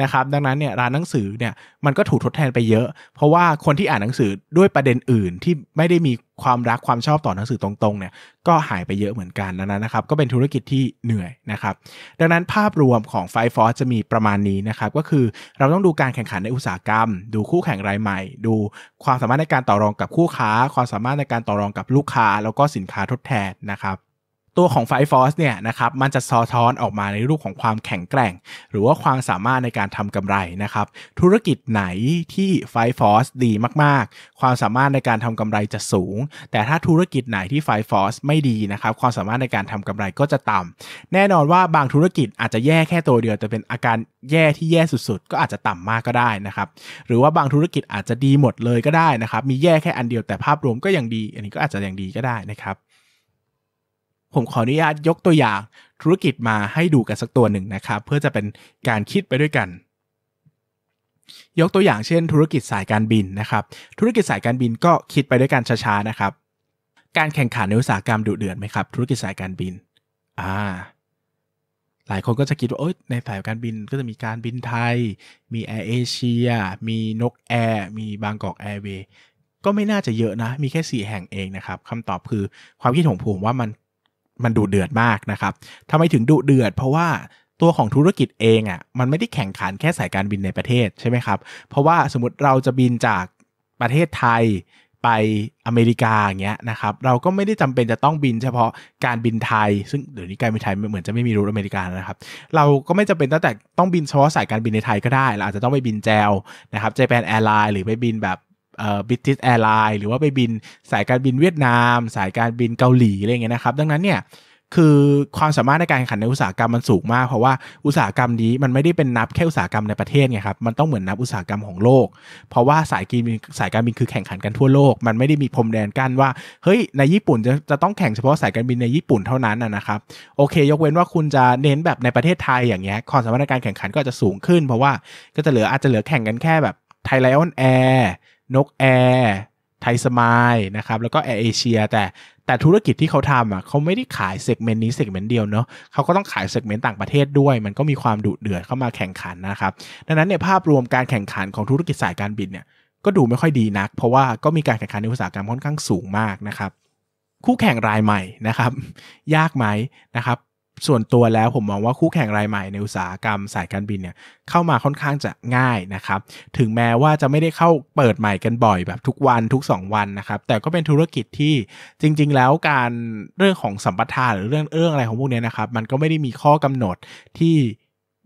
นะครับ ดังนั้นเนี่ยร้านหนังสือเนี่ยมันก็ถูกทดแทนไปเยอะ เพราะว่าคนที่อ่านหนังสือด้วยประเด็นอื่นที่ไม่ได้มีความรักความชอบต่อหนังสือตรงๆเนี่ยก็หายไปเยอะเหมือนกันนั้นนะครับก็เป็นธุรกิจที่เหนื่อยนะครับ ดังนั้นภาพรวมของไฟฟอร์จะมีประมาณนี้นะครับ ก็คือเราต้องดูการแข่งขันในอุตสาหกรรม ดูคู่แข่งรายใหม่ ดูความสามารถในการต่อรองกับคู่ค้า ความสามารถในการต่อรองกับลูกค้า แล้วก็สินค้าทดแทนนะครับตัวของไฟฟอสเนี่ยนะครับมันจะสะท้อนออกมาในรูปของความแข็งแกร่ง หรือว่าความสามารถในการทำกำไรนะครับ ธุรกิจไหนที่ไฟฟอสดีมากๆ ความสามารถในการทำกำไรจะสูง แต่ถ้าธุรกิจไหนที่ไฟฟอสไม่ดีนะครับ ความสามารถในการทำกำไรก็จะต่ำแน่นอนว่าบางธุรกิจอาจจะแย่แค่ตัวเดียวแต่เป็นอาการแย่ที่แย่สุด ๆ ก็อาจจะต่ำมากก็ได้นะครับ หรือว่าบางธุรกิจอาจจะดีหมดเลยก็ได้นะครับ มีแย่แค่อันเดียวแต่ภาพรวมก็ยังดี อันนี้ก็อาจจะยังดีก็ได้นะครับผมขออนุญาตยกตัวอย่างธุรกิจมาให้ดูกันสักตัวหนึ่งนะครับเพื่อจะเป็นการคิดไปด้วยกัน ยกตัวอย่างเช่น ธุรกิจสายการบินนะครับ ธุรกิจสายการบินก็คิดไปด้วยกันช้าๆนะครับการแข่งขันในอุตสาหกรรมดุเดือดไหมครับธุรกิจสายการบินอ่าหลายคนก็จะคิดว่าในสายการบินก็จะมีการบินไทย มีแอร์เอเชียมีนกแอร์มีบางกอกแอร์เวย์ก็ไม่น่าจะเยอะนะ มีแค่4แห่งเองนะครับคำตอบคือความคิดของผมว่ามันมันดูเดือดมากนะครับทำไมถึงดูเดือด เพราะว่าตัวของธุรกิจเองอะ่ะมันไม่ได้แข่งขันแค่สายการบินในประเทศใช่ไหมครับ เพราะว่าสมมติเราจะบินจากประเทศไทยไปอเมริกาอย่างเงี้ยนะครับเราก็ไม่ได้จำเป็นจะต้องบิน เฉพาะการบินไทย ซึ่งเดี๋ยวนี้การบินไทยเหมือนจะไม่มีรูทอเมริกานะครับ เราก็ไม่จำเป็นตั้งแต่ต้องบินเฉพาะสายการบินในไทยก็ได้เราอาจจะต้องไปบินแจวนะครับเจแปนแอร์ไลน์หรือไปบินแบบบิทติสแอร์ไลน์หรือว่าไปบินสายการบินเวียดนาม สายการบินเกาหลีอะไรเงี้ยนะครับดังนั้นเนี่ยคือความสามารถในการแข่งขันในอุตสาหกรรมมันสูงมากเพราะว่าอุตสาหกรรมนี้มันไม่ได้เป็นนับแค่อุตสาหกรรมในประเทศไงครับมันต้องเหมือนนับอุตสาหกรรมของโลก เพราะว่าสายการบินสายการบินคือแข่งขันกันทั่วโลก มันไม่ได้มีพรมแดนกั้นว่า เฮ้ยในญี่ปุ่นจะจะต้องแข่งเฉพาะสายการบินในญี่ปุ่นเท่านั้นนะครับโอเค ยกเว้นว่าคุณจะเน้นแบบในประเทศไทยอย่างเงี้ยความสามารถในการแข่งขันก็จะสูงขึ้นเพราะว่าก็จะเหลืออาจจะเหลือแข่งกันแค่แบบไทยไลออนแอร์นกแอร์ไทยสมายนะครับแล้วก็แอร์เอเชียแต่แต่ธุรกิจที่เขาทำอ่ะเขาไม่ได้ขายเซกเมนต์นี้เซกเมนต์เดียวเนาะเขาก็ต้องขายเซกเมนต์ต่างประเทศด้วย มันก็มีความดุเดือด เข้ามาแข่งขันนะครับ ดังนั้นเนี่ยภาพรวมการแข่งขันของธุรกิจสายการบินเนี่ยก็ดูไม่ค่อยดีนัก เพราะว่าก็มีการแข่งขันในอุตสาหกรรมค่อนข้างสูงมากนะครับ คู่แข่งรายใหม่นะครับ ยากไหมนะครับส่วนตัวแล้วผมมองว่าคู่แข่งรายใหม่ในอุตสาหกรรมสายการบินเนี่ยเข้ามาค่อนข้างจะง่ายนะครับ ถึงแม้ว่าจะไม่ได้เข้าเปิดใหม่กันบ่อยแบบทุกวันทุก 2 วันนะครับ แต่ก็เป็นธุรกิจที่จริง ๆ แล้วการเรื่องของสัมปทานหรือเรื่องเอื้องอะไรของพวกนี้นะครับมันก็ไม่ได้มีข้อกำหนดที่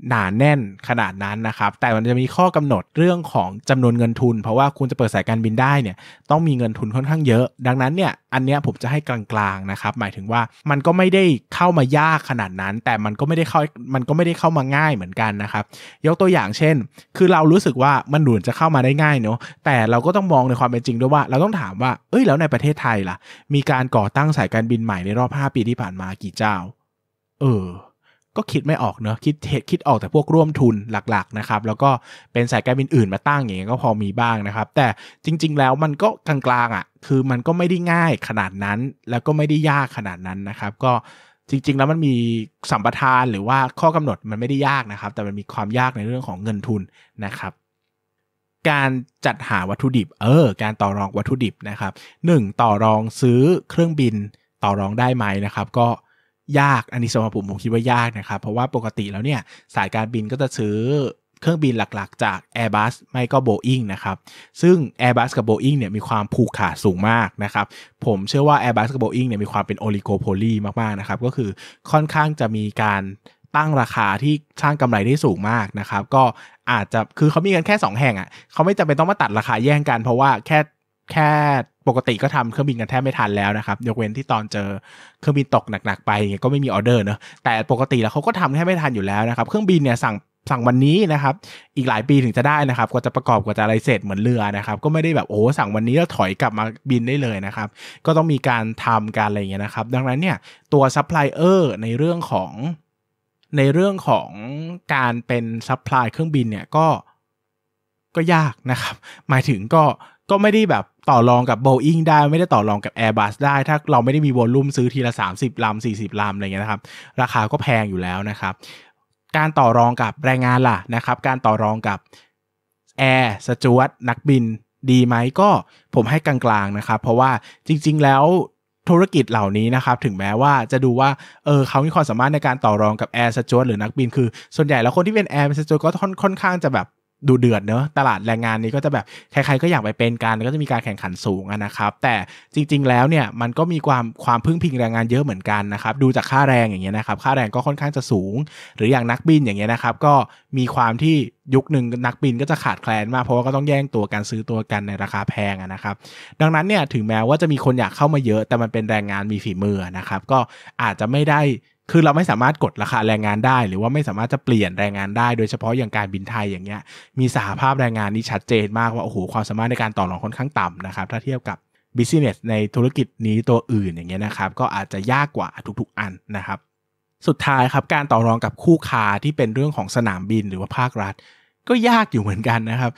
หนาแน่นขนาดนั้นนะครับ แต่มันจะมีข้อกำหนดเรื่องของ จำนวนเงินทุน เพราะว่าคุณจะเปิดสายการบินได้เนี่ย ต้องมีเงินทุนค่อนข้างเยอะ ดังนั้นเนี่ย อันเนี้ยผมจะให้กลางๆนะครับ หมายถึงว่ามันก็ไม่ได้เข้ามายากขนาดนั้น แต่มันก็ไม่ได้เข้ามันก็ไม่ได้เข้ามาง่ายเหมือนกันนะครับ ยกตัวอย่างเช่น คือเรารู้สึกว่ามันหนุนจะเข้ามาได้ง่ายเนาะ แต่เราก็ต้องมองในความเป็นจริงด้วยว่า เราต้องถามว่า เอ้ยแล้วในประเทศไทยล่ะ มีการก่อตั้งสายการบินใหม่ในรอบ5ปีที่ผ่านมากี่เจ้า เออก็คิดไม่ออกเนอะคิดเหตุคิดออกแต่พวกร่วมทุนหลัก ๆนะครับ แล้วก็เป็นสายการบินอื่นมาตั้งอย่างเงี้ยก็พอมีบ้างนะครับ แต่จริง ๆ แล้วมันก็กลางๆอะ่ะคือมันก็ไม่ได้ง่ายขนาดนั้นแล้วก็ไม่ได้ยากขนาดนั้นนะครับ ก็จริงๆแล้วมันมีสัมปทานหรือว่าข้อกำหนดมันไม่ได้ยากนะครับ แต่มันมีความยากในเรื่องของเงินทุนนะครับ การจัดหาวัตถุดิบเออการต่อรองวัตถุดิบนะครับ 1. ต่อรองซื้อเครื่องบินต่อรองได้ไหมนะครับ ก็ยาก อันนี้สำหรับผมผมคิดว่ายากนะครับ เพราะว่าปกติแล้วเนี่ยสายการบินก็จะซื้อเครื่องบินหลักๆจาก Airbus ไม่ก็ Boeing นะครับ ซึ่ง Airbus กับ Boeing เนี่ยมีความผูกขาดสูงมากนะครับ ผมเชื่อว่า Airbus กับ Boeing เนี่ยมีความเป็นโอลิโกโพลีมากๆนะครับ ก็คือค่อนข้างจะมีการตั้งราคาที่สร้างกำไรได้สูงมากนะครับ ก็อาจจะคือเขามีกันแค่ 2 แห่งอะ่ะเขาไม่จำเป็นต้องมาตัดราคาแย่งกัน เพราะว่าแค่แค่ปกติก็ทำเครื่องบินกันแทบไม่ทันแล้วนะครับ ยกเว้นที่ตอนเจอ เครื่องบินตกหนักๆไปก็ไม่มีออเดอร์เนอะแต่ปกติแล้วเขาก็ทำแทบไม่ทันอยู่แล้วนะครับ เครื่องบินเนี่ยสั่งสั่งวันนี้นะครับ อีกหลายปีถึงจะได้นะครับกว่าจะประกอบกว่าจะอะไรเสร็จเหมือนเรือนะครับ ก็ไม่ได้แบบโอ้สั่งวันนี้แล้วถอยกลับมาบินได้เลยนะครับ ก็ต้องมีการทำการอะไรอย่างเงี้ยนะครับดังนั้นเนี่ยตัวซัพพลายเออร์ในเรื่องของในเรื่องของการเป็นซัพพลายเครื่องบินเนี่ยก็ก็ยากนะครับหมายถึงก็ก็ไม่ได้แบบต่อรองกับโบอิงได้ไม่ได้ต่อรองกับ Airbus ได้ ถ้าเราไม่ได้มีวอลลุ่มซื้อทีละ 30 ลำ 40 ลำอะไรเงี้ยนะครับ ราคาก็แพงอยู่แล้วนะครับการต่อรองกับแรงงานล่ะนะครับการต่อรองกับแอร์สจวตนักบินดีไหมก็ผมให้กลางๆนะครับ เพราะว่าจริงๆแล้วธุรกิจเหล่านี้นะครับถึงแม้ว่าจะดูว่าเออเขามีความสามารถในการต่อรองกับแอร์สจวตหรือนักบินคือ ส่วนใหญ่แล้วคนที่เป็นแอร์สจวตก็ค่อนข้างจะแบบดูเดือดเนอะตลาดแรงงานนี้ก็จะแบบใครๆก็อยากไปเป็นกันก็จะมีการแข่งขันสูงนะครับ แต่จริงๆ แล้วเนี่ยมันก็มีความความพึ่งพิงแรงงานเยอะเหมือนกันนะครับดูจากค่าแรงอย่างเงี้ยนะครับค่าแรงก็ค่อนข้างจะสูง หรืออย่างนักบินอย่างเงี้ยนะครับก็มีความที่ยุคหนึ่งนักบินก็จะขาดแคลนมากเพราะว่าก็ต้องแย่งตัวกันซื้อตัวกันในราคาแพงนะครับ ดังนั้นเนี่ยถึงแม้ว่าจะมีคนอยากเข้ามาเยอะแต่มันเป็นแรงงานมีฝีมือนะครับก็อาจจะไม่ได้คือเราไม่สามารถกดราคาแรงงานได้ หรือว่าไม่สามารถจะเปลี่ยนแรงงานได้ โดยเฉพาะอย่างการบินไทยอย่างเงี้ย มีสหภาพแรงงานนี่ชัดเจนมากว่าโอ้โหความสามารถในการต่อรองค่อนข้างต่ำนะครับ ถ้าเทียบกับบิสเนสในธุรกิจนี้ตัวอื่นอย่างเงี้ยนะครับ ก็อาจจะยากกว่าทุกๆ อันนะครับ สุดท้ายครับการต่อรองกับคู่ค้าที่เป็นเรื่องของสนามบินหรือว่าภาครัฐ ก็ยากอยู่เหมือนกันนะครับ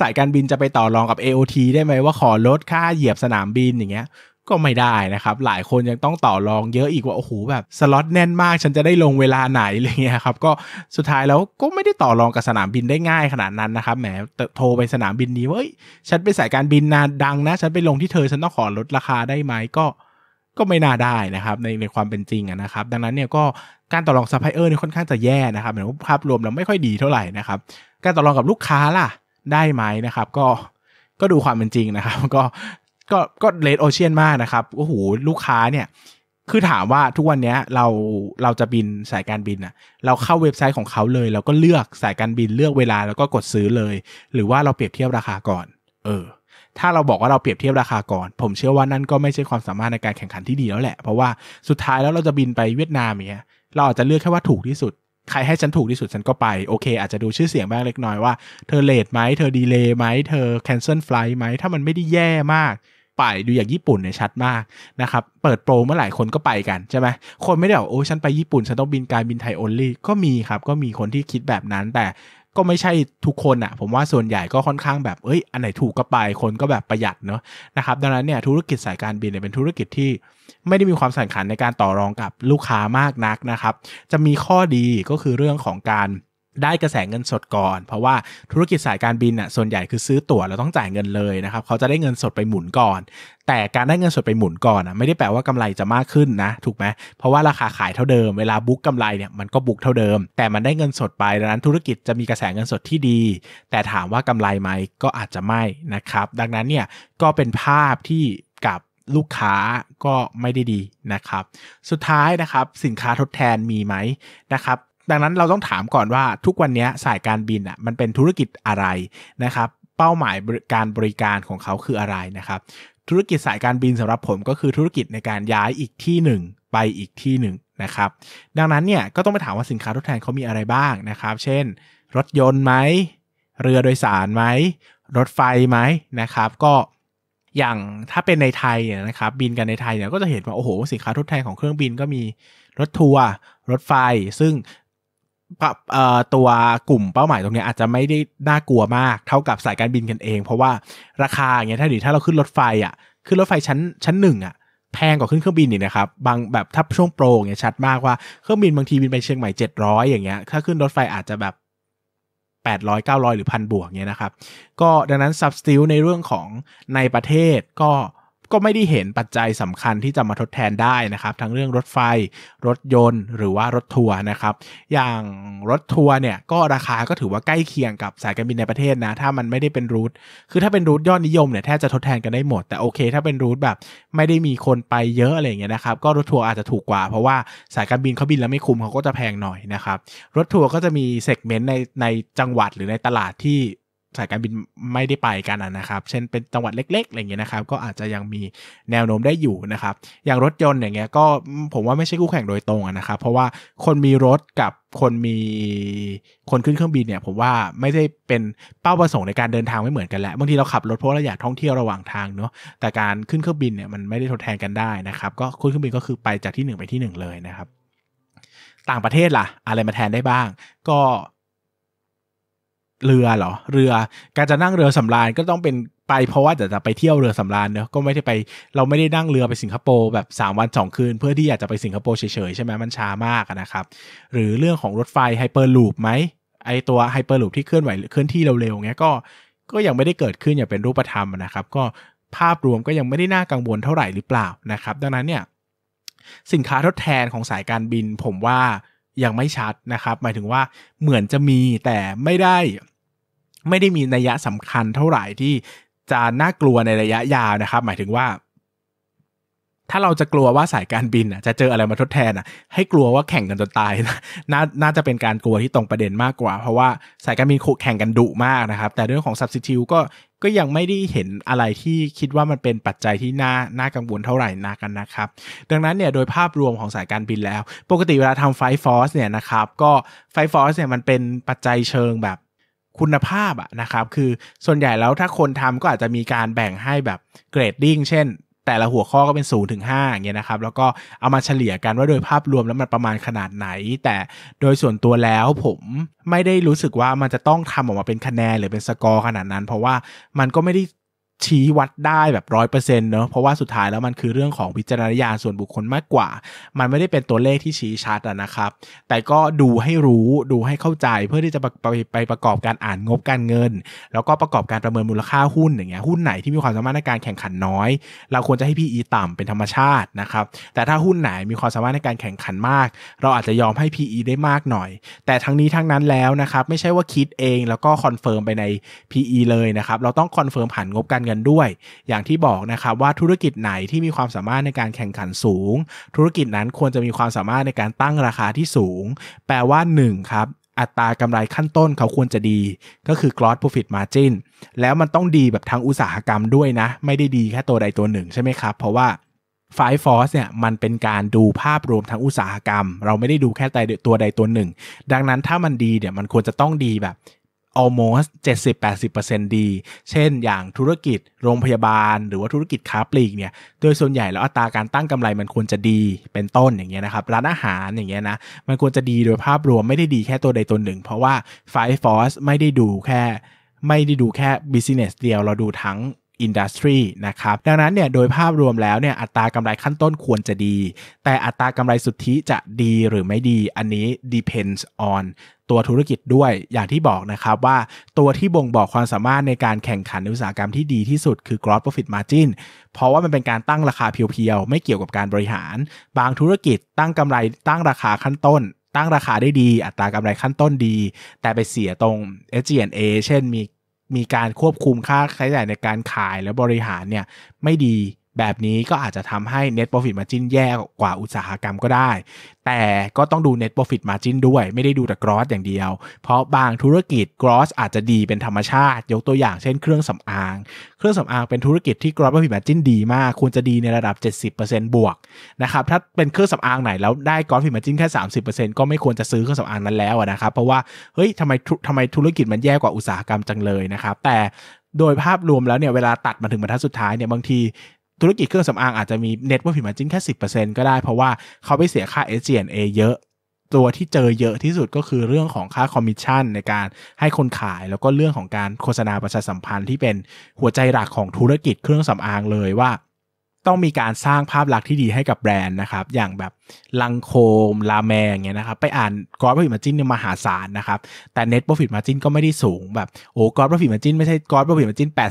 สายการบินจะไปต่อรองกับ AOT ได้ไหมว่า ขอลดค่าเหยียบสนามบินอย่างเงี้ยก็ไม่ได้นะครับหลายคนยังต้องต่อรองเยอะอีกว่าโอ้โหแบบสล็อตแน่นมากฉันจะได้ลงเวลาไหนอะไรเงี้ยครับก็สุดท้ายแล้วก็ไม่ได้ต่อรองกับสนามบินได้ง่ายขนาดนั้นนะครับแหมโทรไปสนามบินนี้ว่าฉันไปสายการบินนานดังนะฉันไปลงที่เธอฉันต้องขอลดราคาได้ไหมก็ก็ไม่น่าได้นะครับในในความเป็นจริงนะครับ ดังนั้นเนี่ยก็การต่อรองซัพพลายเออร์นี่ค่อนข้างจะแย่นะครับเหมือนภาพรวมเราไม่ค่อยดีเท่าไหร่นะครับการต่อรองกับลูกค้าล่ะได้ไหมนะครับก็ก็ดูความเป็นจริงนะครับ ก็ก็ก็เลดโอเชียนมาก นะครับโอ้โหลูกค้าเนี่ย คือถามว่าทุกวันนี้เราเราจะบินสายการบินอะเราเข้าเว็บไซต์ของเขาเลยเราก็เลือกสายการบินเลือกเวลาแล้วก็กดซื้อเลย หรือว่าเราเปรียบเทียบราคาก่อนเออถ้าเราบอกว่าเราเปรียบเทียบราคาก่อน ผมเชื่อว่านั่นก็ไม่ใช่ความสามารถในการแข่งขันที่ดีแล้วแหละเพราะว่าสุดท้ายแล้วเราจะบินไปเวียดนามเนี้ย เราอาจจะเลือกแค่ว่าถูกที่สุด ใครให้ฉันถูกที่สุดฉันก็ไปโอเคอาจจะดูชื่อเสียงบ้างเล็กน้อยว่าเธอเลทไหมเธอดีเลย์ไหมเธอแคนเซิลไฟล์ไหมถ้ามันไม่ได้แย่มากไปดูอย่างญี่ปุ่นเนี่ยชัดมากนะครับเปิดโปรเมื่อหลายคนก็ไปกันใช่ไหมคนไม่ได้แบบโอ้ ฉันไปญี่ปุ่น ฉันต้องบินการบินไทยโอนลี่ก็มีครับ ก็มีคนที่คิดแบบนั้น แต่ก็ไม่ใช่ทุกคนอะผมว่าส่วนใหญ่ก็ค่อนข้างแบบเอ้ยอันไหนถูกก็ไปคนก็แบบประหยัดเนาะนะครับดังนั้นเนี่ยธุรกิจสายการบินเนี่ยเป็นธุรกิจที่ไม่ได้มีความสั่งขันในการต่อรองกับลูกค้ามากนักนะครับจะมีข้อดีก็คือเรื่องของการได้กระแสเงินสดก่อน เพราะว่าธุรกิจสายการบินอ่ะส่วนใหญ่คือซื้อตั๋วเราต้องจ่ายเงินเลยนะครับเขาจะได้เงินสดไปหมุนก่อน แต่การได้เงินสดไปหมุนก่อนอ่ะไม่ได้แปลว่ากำไรจะมากขึ้นนะถูกไหมเพราะว่าราคาขายเท่าเดิมเวลาบุ๊กกาไรเนี่ยมันก็บุ๊กเท่าเดิม แต่มันได้เงินสดไปดังนั้นธุรกิจจะมีกระแสเงินสดที่ดี แต่ถามว่ากำไรไหมก็อาจจะไม่นะครับ ดังนั้นเนี่ยก็เป็นภาพที่กับลูกค้าก็ไม่ได้ดีนะครับ สุดท้ายนะครับ สินค้าทดแทนมีไหมนะครับดังนั้นเราต้องถามก่อนว่าทุกวันนี้สายการบินอ่ะมันเป็นธุรกิจอะไรนะครับเป้าหมายการบริการของเขาคืออะไรนะครับ ธุรกิจสายการบินสำหรับผมก็คือธุรกิจในการย้ายอีกที่หนึ่งไปอีกที่หนึ่งนะครับดังนั้นเนี่ยก็ต้องไปถามว่าสินค้าทดแทนเขามีอะไรบ้างนะครับ เช่น รถยนต์ไหมเรือโดยสารไหม รถไฟไหมนะครับ ก็อย่างถ้าเป็นในไทยเนี่ยนะครับบินกันในไทยเนี่ยก็จะเห็นว่าโอ้โหสินค้าทดแทนของเครื่องบินก็มีรถทัวร์รถไฟซึ่งตัวกลุ่มเป้าหมายตรงนี้อาจจะไม่ได้น่ากลัวมากเท่ากับสายการบินกันเอง เพราะว่าราคาอย่างเงี้ยถ้าดิถ้าเราขึ้นรถไฟอ่ะขึ้นรถไฟชั้นชั้นหนึ่งอ่ะแพงกว่าขึ้นเครื่องบินนี่นะครับ บางแบบถ้าช่วงโปรเนี่ยชัดมากว่าเครื่องบินบางทีบินไปเชียงใหม่เจ็ดร้อยอย่างเงี้ยถ้าขึ้นรถไฟอาจจะแบบแปดร้อยเก้าร้อยหรือพันบวกเนี่ยนะครับก็ดังนั้นซับสติลในเรื่องของในประเทศก็ก็ไม่ได้เห็นปัจจัยสำคัญที่จะมาทดแทนได้นะครับ ทั้งเรื่องรถไฟรถยนต์หรือว่ารถทัวร์นะครับ อย่างรถทัวร์เนี่ยก็ราคาก็ถือว่าใกล้เคียงกับสายการบินในประเทศนะถ้ามันไม่ได้เป็นรูทคือถ้าเป็นรูทยอดนิยมเนี่ยแทบจะทดแทนกันได้หมด แต่โอเค ถ้าเป็นรูทแบบไม่ได้มีคนไปเยอะอะไรเงี้ยนะครับก็รถทัวร์อาจจะถูกกว่าเพราะว่าสายการบินเขาบินแล้วไม่คุ้มเขาก็จะแพงหน่อยนะครับ รถทัวร์ก็จะมีเซกเมนต์ในในจังหวัดหรือในตลาดที่สายการบินไม่ได้ไปกันนะครับ เช่นเป็นจังหวัดเล็ก ๆ อะไรเงี้ยนะครับ ก็อาจจะยังมีแนวโน้มได้อยู่นะครับ อย่างรถยนต์อย่างเงี้ยก็ผมว่าไม่ใช่คู่แข่งโดยตรงนะครับ เพราะว่าคนมีรถกับคนมีคนขึ้นเครื่องบินเนี่ยผมว่าไม่ได้เป็นเป้าประสงค์ในการเดินทางไม่เหมือนกันแหละ บางทีเราขับรถเพราะเราอยากท่องเที่ยวระหว่างทางเนาะแต่การขึ้นเครื่องบินเนี่ยมันไม่ได้ทดแทนกันได้นะครับ ก็ขึ้นเครื่องบินก็คือไปจากที่1ไปที่1เลยนะครับ ต่างประเทศล่ะอะไรมาแทนได้บ้าง ก็เรือเหรอเรือการจะนั่งเรือสำราญก็ต้องเป็นไปเพราะว่าจะจะไปเที่ยวเรือสำราญเนอะก็ไม่ได้ไปเราไม่ได้นั่งเรือไปสิงคโปร์แบบ3วัน2คืน เพื่อที่อยากจะไปสิงคโปร์เฉยๆใช่ไหมมันช้ามากนะครับ หรือเรื่องของรถไฟไฮเปอร์ลูปไหมไอตัวไฮเปอร์ลูปที่เคลื่อนไหวเคลื่อนที่เร็วๆเงี้ยก็ก็ยังไม่ได้เกิดขึ้นอย่างเป็นรูปธรรมนะครับ ก็ภาพรวมก็ยังไม่ได้น่ากังวลเท่าไหร่หรือเปล่านะครับ ดังนั้นเนี่ย สินค้าทดแทนของสายการบินผมว่ายังไม่ชัดนะครับ หมายถึงว่าเหมือนจะมีแต่ไม่ได้ไม่ได้มีนัยสำคัญเท่าไหร่ที่จะน่ากลัวในระยะยาวนะครับ หมายถึงว่า ถ้าเราจะกลัวว่าสายการบินจะเจออะไรมาทดแทน ให้กลัวว่าแข่งกันจนตายนาน่าจะเป็นการกลัวที่ตรงประเด็นมากกว่า เพราะว่าสายการบินแข่งกันดุมากนะครับ แต่เรื่องของ substitute ก็ก็ยังไม่ได้เห็นอะไรที่คิดว่ามันเป็นปัจจัยที่น่าน่ากังวลเท่าไหร่นักกันนะครับ ดังนั้นเนี่ยโดยภาพรวมของสายการบินแล้ว ปกติเวลาทำไฟฟอสเนี่ยนะครับ ก็ไฟฟอสเนี่ยมันเป็นปัจจัยเชิงแบบคุณภาพอะนะครับ คือส่วนใหญ่แล้วถ้าคนทำก็อาจจะมีการแบ่งให้แบบเกรดดิ้งเช่นแต่ละหัวข้อก็เป็น0ูนย์ถึงห้าอย่างเงี้ยนะครับ แล้วก็เอามาเฉลี่ยกันว่าโดยภาพรวมแล้วมันประมาณขนาดไหน แต่โดยส่วนตัวแล้วผมไม่ได้รู้สึกว่ามันจะต้องทำออกมาเป็นคะแนนหรือเป็นสกอร์ขนาดนั้นเพราะว่ามันก็ไม่ได้ชี้วัดได้แบบร้อยเปอร์เซ็นต์เนอะเพราะว่าสุดท้ายแล้วมันคือเรื่องของวิจารณญาณส่วนบุคคลมากกว่า มันไม่ได้เป็นตัวเลขที่ชี้ชัดนะครับ แต่ก็ดูให้รู้ดูให้เข้าใจเพื่อที่จะไปไปไปประกอบการอ่านงบการเงิน แล้วก็ประกอบการประเมินมูลค่าหุ้นอย่างเงี้ยหุ้นไหนที่มีความสามารถในการแข่งขันน้อย เราควรจะให้ PE ต่ำเป็นธรรมชาตินะครับแต่ถ้าหุ้นไหนมีความสามารถในการแข่งขันมาก เราอาจจะยอมให้ PE ได้มากหน่อย แต่ทั้งนี้ทั้งนั้นแล้วนะครับไม่ใช่ว่าคิดเองแล้วก็คอนเฟิร์มไปใน PE เลยนะครับเราต้องคอนเฟิร์มผ่านงบการกินด้วยอย่างที่บอกนะครับว่าธุรกิจไหนที่มีความสามารถในการแข่งขันสูง ธุรกิจนั้นควรจะมีความสามารถในการตั้งราคาที่สูง แปลว่า1ครับ อัตรากำไรขั้นต้นเขาควรจะดีก็คือ gross profit margin แล้วมันต้องดีแบบทางอุตสาหกรรมด้วยนะ ไม่ได้ดีแค่ตัวใดตัวหนึ่งใช่ไหมครับ เพราะว่า f i ฟ f o r c e เนี่ยมันเป็นการดูภาพรวมทางอุตสาหกรรม เราไม่ได้ดูแค่ตัวใดตัวหนึ่ง ดังนั้นถ้ามันดีเนี่ยมันควรจะต้องดีแบบ almost 70-80%ดี เช่น อย่างธุรกิจ โรงพยาบาล หรือว่าธุรกิจค้าปลีก เนี่ย โดยส่วนใหญ่ แล้วอัตราการตั้งกำไรมันควรจะดี เป็นต้น อย่างเงี้ยนะครับ ร้านอาหาร อย่างเงี้ยนะ มันควรจะดีโดยภาพรวม ไม่ได้ดีแค่ตัวใดตัวหนึ่ง เพราะว่า f i r e f o r c e ไม่ได้ดูแค่ ไม่ได้ดูแค่ business เดียว เราดูทั้งอินดัสทรีนะครับดังนั้นเนี่ยโดยภาพรวมแล้วเนี่ยอัตรากำไรขั้นต้นควรจะดี แต่อัตรากำไรสุทธิจะดีหรือไม่ดีอันนี้ depends on ตัวธุรกิจด้วยอย่างที่บอกนะครับว่าตัวที่บ่งบอกความสามารถในการแข่งขันในอุตสาหกรรมที่ดีที่สุดคือ gross profit margin เพราะว่ามันเป็นการตั้งราคาเพียวๆ ไม่เกี่ยวกับการบริหาร บางธุรกิจตั้งกำไรตั้งราคาขั้นต้น ตั้งราคาได้ดีอัตรากำไรขั้นต้นดี แต่ไปเสียตรง SG&A เช่นมีมีการควบคุมค่าใช้จ่ายในการขายและบริหารเนี่ยไม่ดีแบบนี้ก็อาจจะทำให้ net profit margin แย่กว่าอุตสาหกรรมก็ได้ แต่ก็ต้องดู net profit margin ด้วยไม่ได้ดูแต่ gross อย่างเดียว เพราะบางธุรกิจ gross อาจจะดีเป็นธรรมชาติ ยกตัวอย่างเช่นเครื่องสำอาง เครื่องสำอางเป็นธุรกิจที่ gross profit margin ดีมาก ควรจะดีในระดับ 70%บวกนะครับถ้าเป็นเครื่องสำอางไหนแล้วได้ gross profit margin แค่30%ก็ไม่ควรจะซื้อเครื่องสำอางนั้นแล้วนะครับเพราะว่าเฮ้ยทำไมทำไมธุรกิจมันแย่กว่าอุตสาหกรรมจังเลยนะครับแต่โดยภาพรวมแล้วเนี่ยเวลาตัดมาถึงบรรทัดสุดท้ายเนี่ยบางทีธุรกิจเครื่องสำอางอาจจะมีเน็ตว่าผิดมาจิ้นแค่สิบเปอร์เซ็นก็ได้เพราะว่าเขาไปเสียค่า s g n a เยอะ ตัวที่เจอเยอะที่สุดก็คือเรื่องของค่าคอมมิชชั่นในการให้คนขายแล้วก็เรื่องของการโฆษณาประชาสัมพันธ์ที่เป็นหัวใจหลักของธุรกิจเครื่องสำอางเลยว่าต้องมีการสร้างภาพลักษณ์ที่ดีให้กับแบรนด์นะครับอย่างแบบลังโคม ลาแมงเงี้ยนะครับไปอ่านกรอสโปรฟิตมาจินเนี่ยมหาศาลนะครับแต่เน็ตโปรฟิตมาจินก็ไม่ได้สูงแบบโอ้กรอสโปรฟิตมาจินไม่ใช่กรอ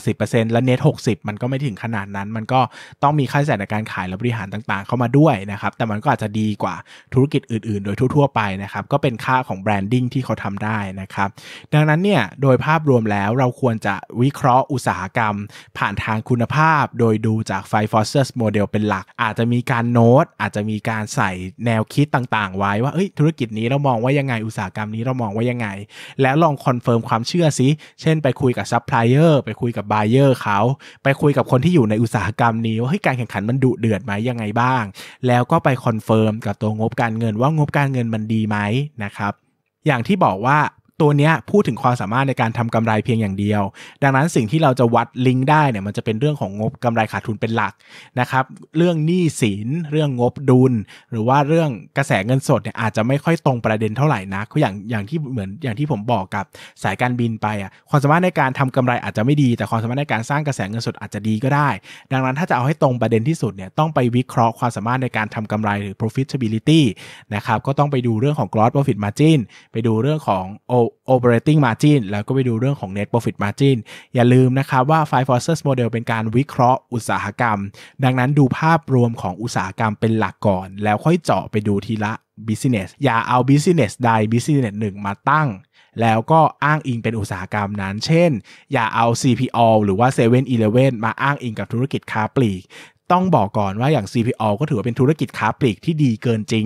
สิบเปอร์เซ็นต์แล้วหกสิบมันก็ไม่ถึงขนาดนั้น มันก็ต้องมีค่าใช้จ่ายในการขายและบริหารต่างๆ เข้ามาด้วยนะครับแต่มันก็อาจจะดีกว่าธุรกิจอื่นๆ โดยทั่ว ๆ ไปนะครับก็เป็นค่าของแบรนดิ้งที่เขาทำได้นะครับดังนั้นเนี่ยโดยภาพรวมแล้วเราควรจะวิเคราะห์อุตสาหกรรม ผ่านทางคุณภาพโดยดูจากไฟฟอสเซอร์สโมเดลเป็นหลักอาจจะมีการโน้ตอาจจะมีการใสส่แนวคิดต่างๆไว้ว่าเอ้ยธุรกิจนี้เรามองว่ายังไงอุตสาหกรรมนี้เรามองว่ายังไง แล้วลองคอนเฟิร์มความเชื่อซิเช่นไปคุยกับซัพพลายเออร์ไปคุยกับไบเออร์เขาไปคุยกับคนที่อยู่ในอุตสาหกรรมนี้ว่าเฮ้ยการแข่งขันมันดุเดือดไหมยังไงบ้าง แล้วก็ไปคอนเฟิร์มกับตัวงบการเงินว่างบการเงินมันดีไหมนะครับอย่างที่บอกว่าตัวเนี้ยพูดถึงความสามารถในการทำกำไรเพียงอย่างเดียว ดังนั้นสิ่งที่เราจะวัดลิงก์ได้เนี่ยมันจะเป็นเรื่องของงบกำไรขาดทุนเป็นหลักนะครับ เรื่องหนี้สินเรื่องงบดุล หรือว่าเรื่องกระแสเงินสดเนี่ยอาจจะไม่ค่อยตรงประเด็นเท่าไหร่นักอย่างอย่างที่เหมือนอย่างที่ผมบอกกับสายการบินไปอ่ะความสามารถในการทำกำไรอาจจะไม่ดี แต่ความสามารถในการสร้างกระแสเงินสดอาจจะดีก็ได้ ดังนั้นถ้าจะเอาให้ตรงประเด็นที่สุดเนี่ยต้องไปวิเคราะห์ความสามารถในการทำกำไรหรือ profitability นะครับก็ต้องไปดูเรื่องของ gross profit margin ไปดูเรื่องของ o operating margin แล้วก็ไปดูเรื่องของ net profit margin อย่าลืมนะครับว่า five forces model เป็นการวิเคราะห์อุตสาหกรรม ดังนั้นดูภาพรวมของอุตสาหกรรมเป็นหลักก่อน แล้วค่อยเจาะไปดูทีละ business อย่าเอา business ใด business หนึ่งมาตั้ง แล้วก็อ้างอิงเป็นอุตสาหกรรมนั้น เช่น อย่าเอา CPO หรือว่า7 e เ e ่ e อมาอ้างอิงกับธุรกิจค้าปลีกต้องบอกก่อนว่าอย่าง CPO ก็ถือว่าเป็นธุรกิจค้าปลีกที่ดีเกินจริง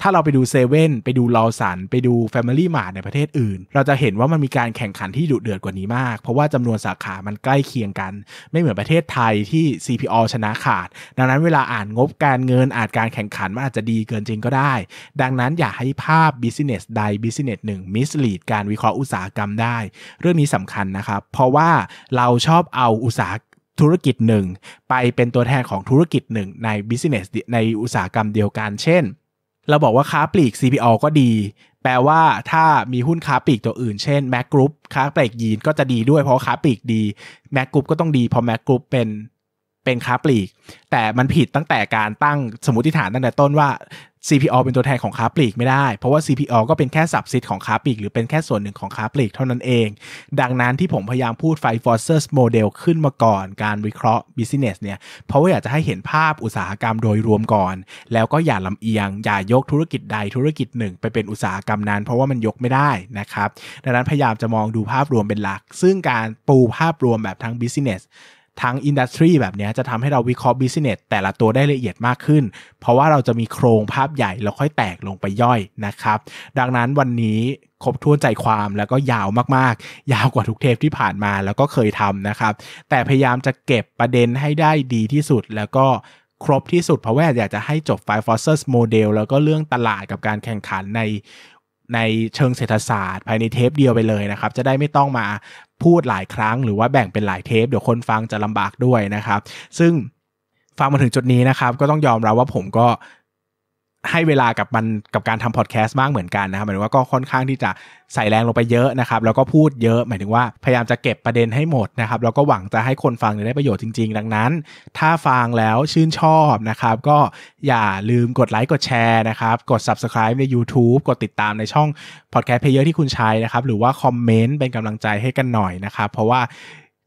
ถ้าเราไปดูเซเว่นไปดูลอสันไปดู Family Mart ในประเทศอื่น เราจะเห็นว่ามันมีการแข่งขันที่ดุเดือดกว่านี้มาก เพราะว่าจำนวนสาขามันใกล้เคียงกัน ไม่เหมือนประเทศไทยที่ CPO ชนะขาด ดังนั้นเวลาอ่านงบการเงินอ่านการแข่งขันมันอาจจะดีเกินจริงก็ได้ ดังนั้นอย่าให้ภาพ business ใด business หนึ่ง mislead การวิเคราะห์อุตสาหกรรมได้ เรื่องนี้สำคัญนะครับเพราะว่าเราชอบเอาอุตสาหธุรกิจหนึ่งไปเป็นตัวแทนของธุรกิจหนึ่งใน business ในอุตสาหกรรมเดียวกันเช่น เราบอกว่าค้าปลีก CPO ก็ดี แปลว่าถ้ามีหุ้นค้าปลีกตัวอื่นเช่น Mac Group ค้าปลีกยีนก็จะดีด้วยเพราะค้าปลีกดี Mac Group ก็ต้องดีเพราะ Mac Group เป็นเป็นค้าปลีก แต่มันผิดตั้งแต่การตั้งสมมติฐานตั้งแต่ต้นว่า CPO เป็นตัวแทนของค้าปลีกไม่ได้ เพราะว่า CPO ก็เป็นแค่สับซิดของค้าปลีก หรือเป็นแค่ส่วนหนึ่งของค้าปลีกเท่านั้นเอง ดังนั้นที่ผมพยายามพูดไฟฟอร์เซอร์โมเดลขึ้นมาก่อน การวิเคราะห์บิสเนสเนี่ย เพราะว่าอยากจะให้เห็นภาพอุตสาหกรรมโดยรวมก่อน แล้วก็อย่าลำเอียง อย่ายกธุรกิจใดธุรกิจหนึ่งไปเป็นอุตสาหกรรมนั้นเพราะว่ามันยกไม่ได้นะครับ ดังนั้นพยายามจะมองดูภาพรวมเป็นหลัก ซึ่งการปูภาพรวมแบบทั้งบิสเนสทั้งอินดัสทรีแบบนี้จะทำให้เราวิเคราะห์บิสเนสแต่ละตัวได้ละเอียดมากขึ้น เพราะว่าเราจะมีโครงภาพใหญ่ แล้วค่อยแตกลงไปย่อยนะครับ ดังนั้นวันนี้ครบถ้วนใจความแล้วก็ยาวมากๆ ยาวกว่าทุกเทปที่ผ่านมาแล้วก็เคยทำนะครับ แต่พยายามจะเก็บประเด็นให้ได้ดีที่สุด แล้วก็ครบที่สุดเพราะว่าอยากจะให้จบ Five Forces Model แล้วก็เรื่องตลาดกับการแข่งขันในในเชิงเศรษฐศาสตร์ ภายในเทปเดียวไปเลยนะครับจะได้ไม่ต้องมาพูดหลายครั้งหรือว่าแบ่งเป็นหลายเทปเดี๋ยวคนฟังจะลำบากด้วยนะครับ ซึ่งฟังมาถึงจุดนี้นะครับก็ต้องยอมรับว่าผมก็ให้เวลากับมันกับการทำพอดแคสต์บ้างเหมือนกันนะครับหมายถึงว่าก็ค่อนข้างที่จะใส่แรงลงไปเยอะนะครับ แล้วก็พูดเยอะ หมายถึงว่าพยายามจะเก็บประเด็นให้หมดนะครับ แล้วก็หวังจะให้คนฟังได้ประโยชน์จริงๆ ดังนั้น ถ้าฟังแล้วชื่นชอบนะครับ ก็อย่าลืมกดไลค์กดแชร์นะครับ กด subscribe ใน YouTube กดติดตามในช่องพอดแคสต์เพลเยอร์ที่คุณใช้นะครับ หรือว่าคอมเมนต์เป็นกำลังใจให้กันหน่อยนะครับ เพราะว่า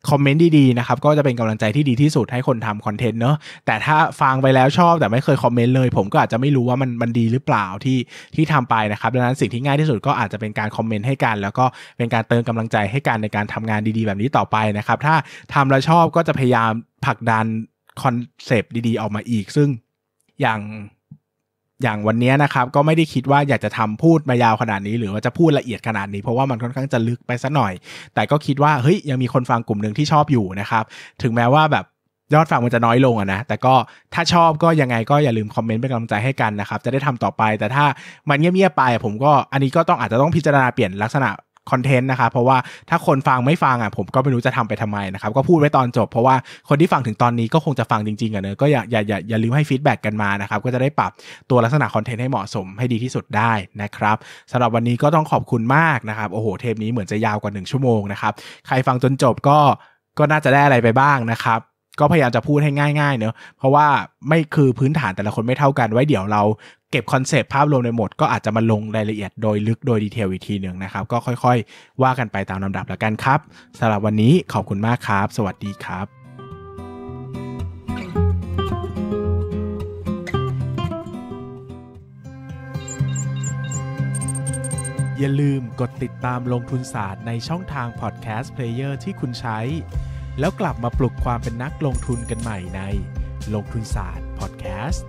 คอมเมนต์ดีๆ นะครับก็จะเป็นกำลังใจที่ดีที่สุดให้คนทำคอนเทนต์เนอะแต่ถ้าฟังไปแล้วชอบแต่ไม่เคยคอมเมนต์เลย ผมก็อาจจะไม่รู้ว่ามันมันดีหรือเปล่าที่ที่ทำไปนะครับ ดังนั้นสิ่งที่ง่ายที่สุดก็อาจจะเป็นการคอมเมนต์ให้กัน แล้วก็เป็นการเติมกำลังใจให้กันในการทำงานดี ๆ แบบนี้ต่อไปนะครับ ถ้าทำแล้วชอบก็จะพยายามผลักดันคอนเซปต์ดีๆออกมาอีกซึ่งอย่างอย่างวันนี้นะครับก็ไม่ได้คิดว่าอยากจะทำพูดมายาวขนาดนี้หรือว่าจะพูดละเอียดขนาดนี้ เพราะว่ามันค่อนข้างจะลึกไปซะหน่อย แต่ก็คิดว่าเฮ้ยยังมีคนฟังกลุ่มหนึ่งที่ชอบอยู่นะครับถึงแม้ว่าแบบยอดฟังมันจะน้อยลงอะนะแต่ก็ถ้าชอบก็ยังไงก็อย่าลืมคอมเมนต์เป็นกำลังใจให้กันนะครับจะได้ทำต่อไปแต่ถ้ามันเงียบๆไปผมก็อันนี้ก็ต้องอาจจะต้องพิจารณาเปลี่ยนลักษณะคอนเทนต์นะครับเพราะว่าถ้าคนฟังไม่ฟังอ่ะผมก็ไม่รู้จะทำไปทำไมนะครับ ก็พูดไว้ตอนจบเพราะว่าคนที่ฟังถึงตอนนี้ก็คงจะฟังจริงๆอ่ะเนอะก็อย่าอย่าอย่าอย่าลืมให้ฟีดแบ็กกันมานะครับ ก็จะได้ปรับตัวลักษณะคอนเทนต์ให้เหมาะสมให้ดีที่สุดได้นะครับสำหรับวันนี้ก็ต้องขอบคุณมากนะครับโอ้โหเทปนี้เหมือนจะยาวกว่า1ชั่วโมงนะครับใครฟังจนจบก็ก็น่าจะได้อะไรไปบ้างนะครับก็พยายามจะพูดให้ง่ายๆเนอะเพราะว่าไม่คือพื้นฐานแต่ละคนไม่เท่ากันไว้เดี๋ยวเราเก็บคอนเซปต์ภาพรวมในหมดก็อาจจะมาลงรายละเอียดโดยลึกโดยดีเทลอีกทีหนึ่งนะครับ ก็ค่อยๆ ว่ากันไปตามลำดับแล้วกันครับสำหรับวันนี้ขอบคุณมากครับ สวัสดีครับ อย่าลืมกดติดตามลงทุนศาสตร์ในช่องทางพอดแคสต์เพลเยอร์ที่คุณใช้แล้วกลับมาปลุกความเป็นนักลงทุนกันใหม่ใน ลงทุนศาสตร์พอดแคสต์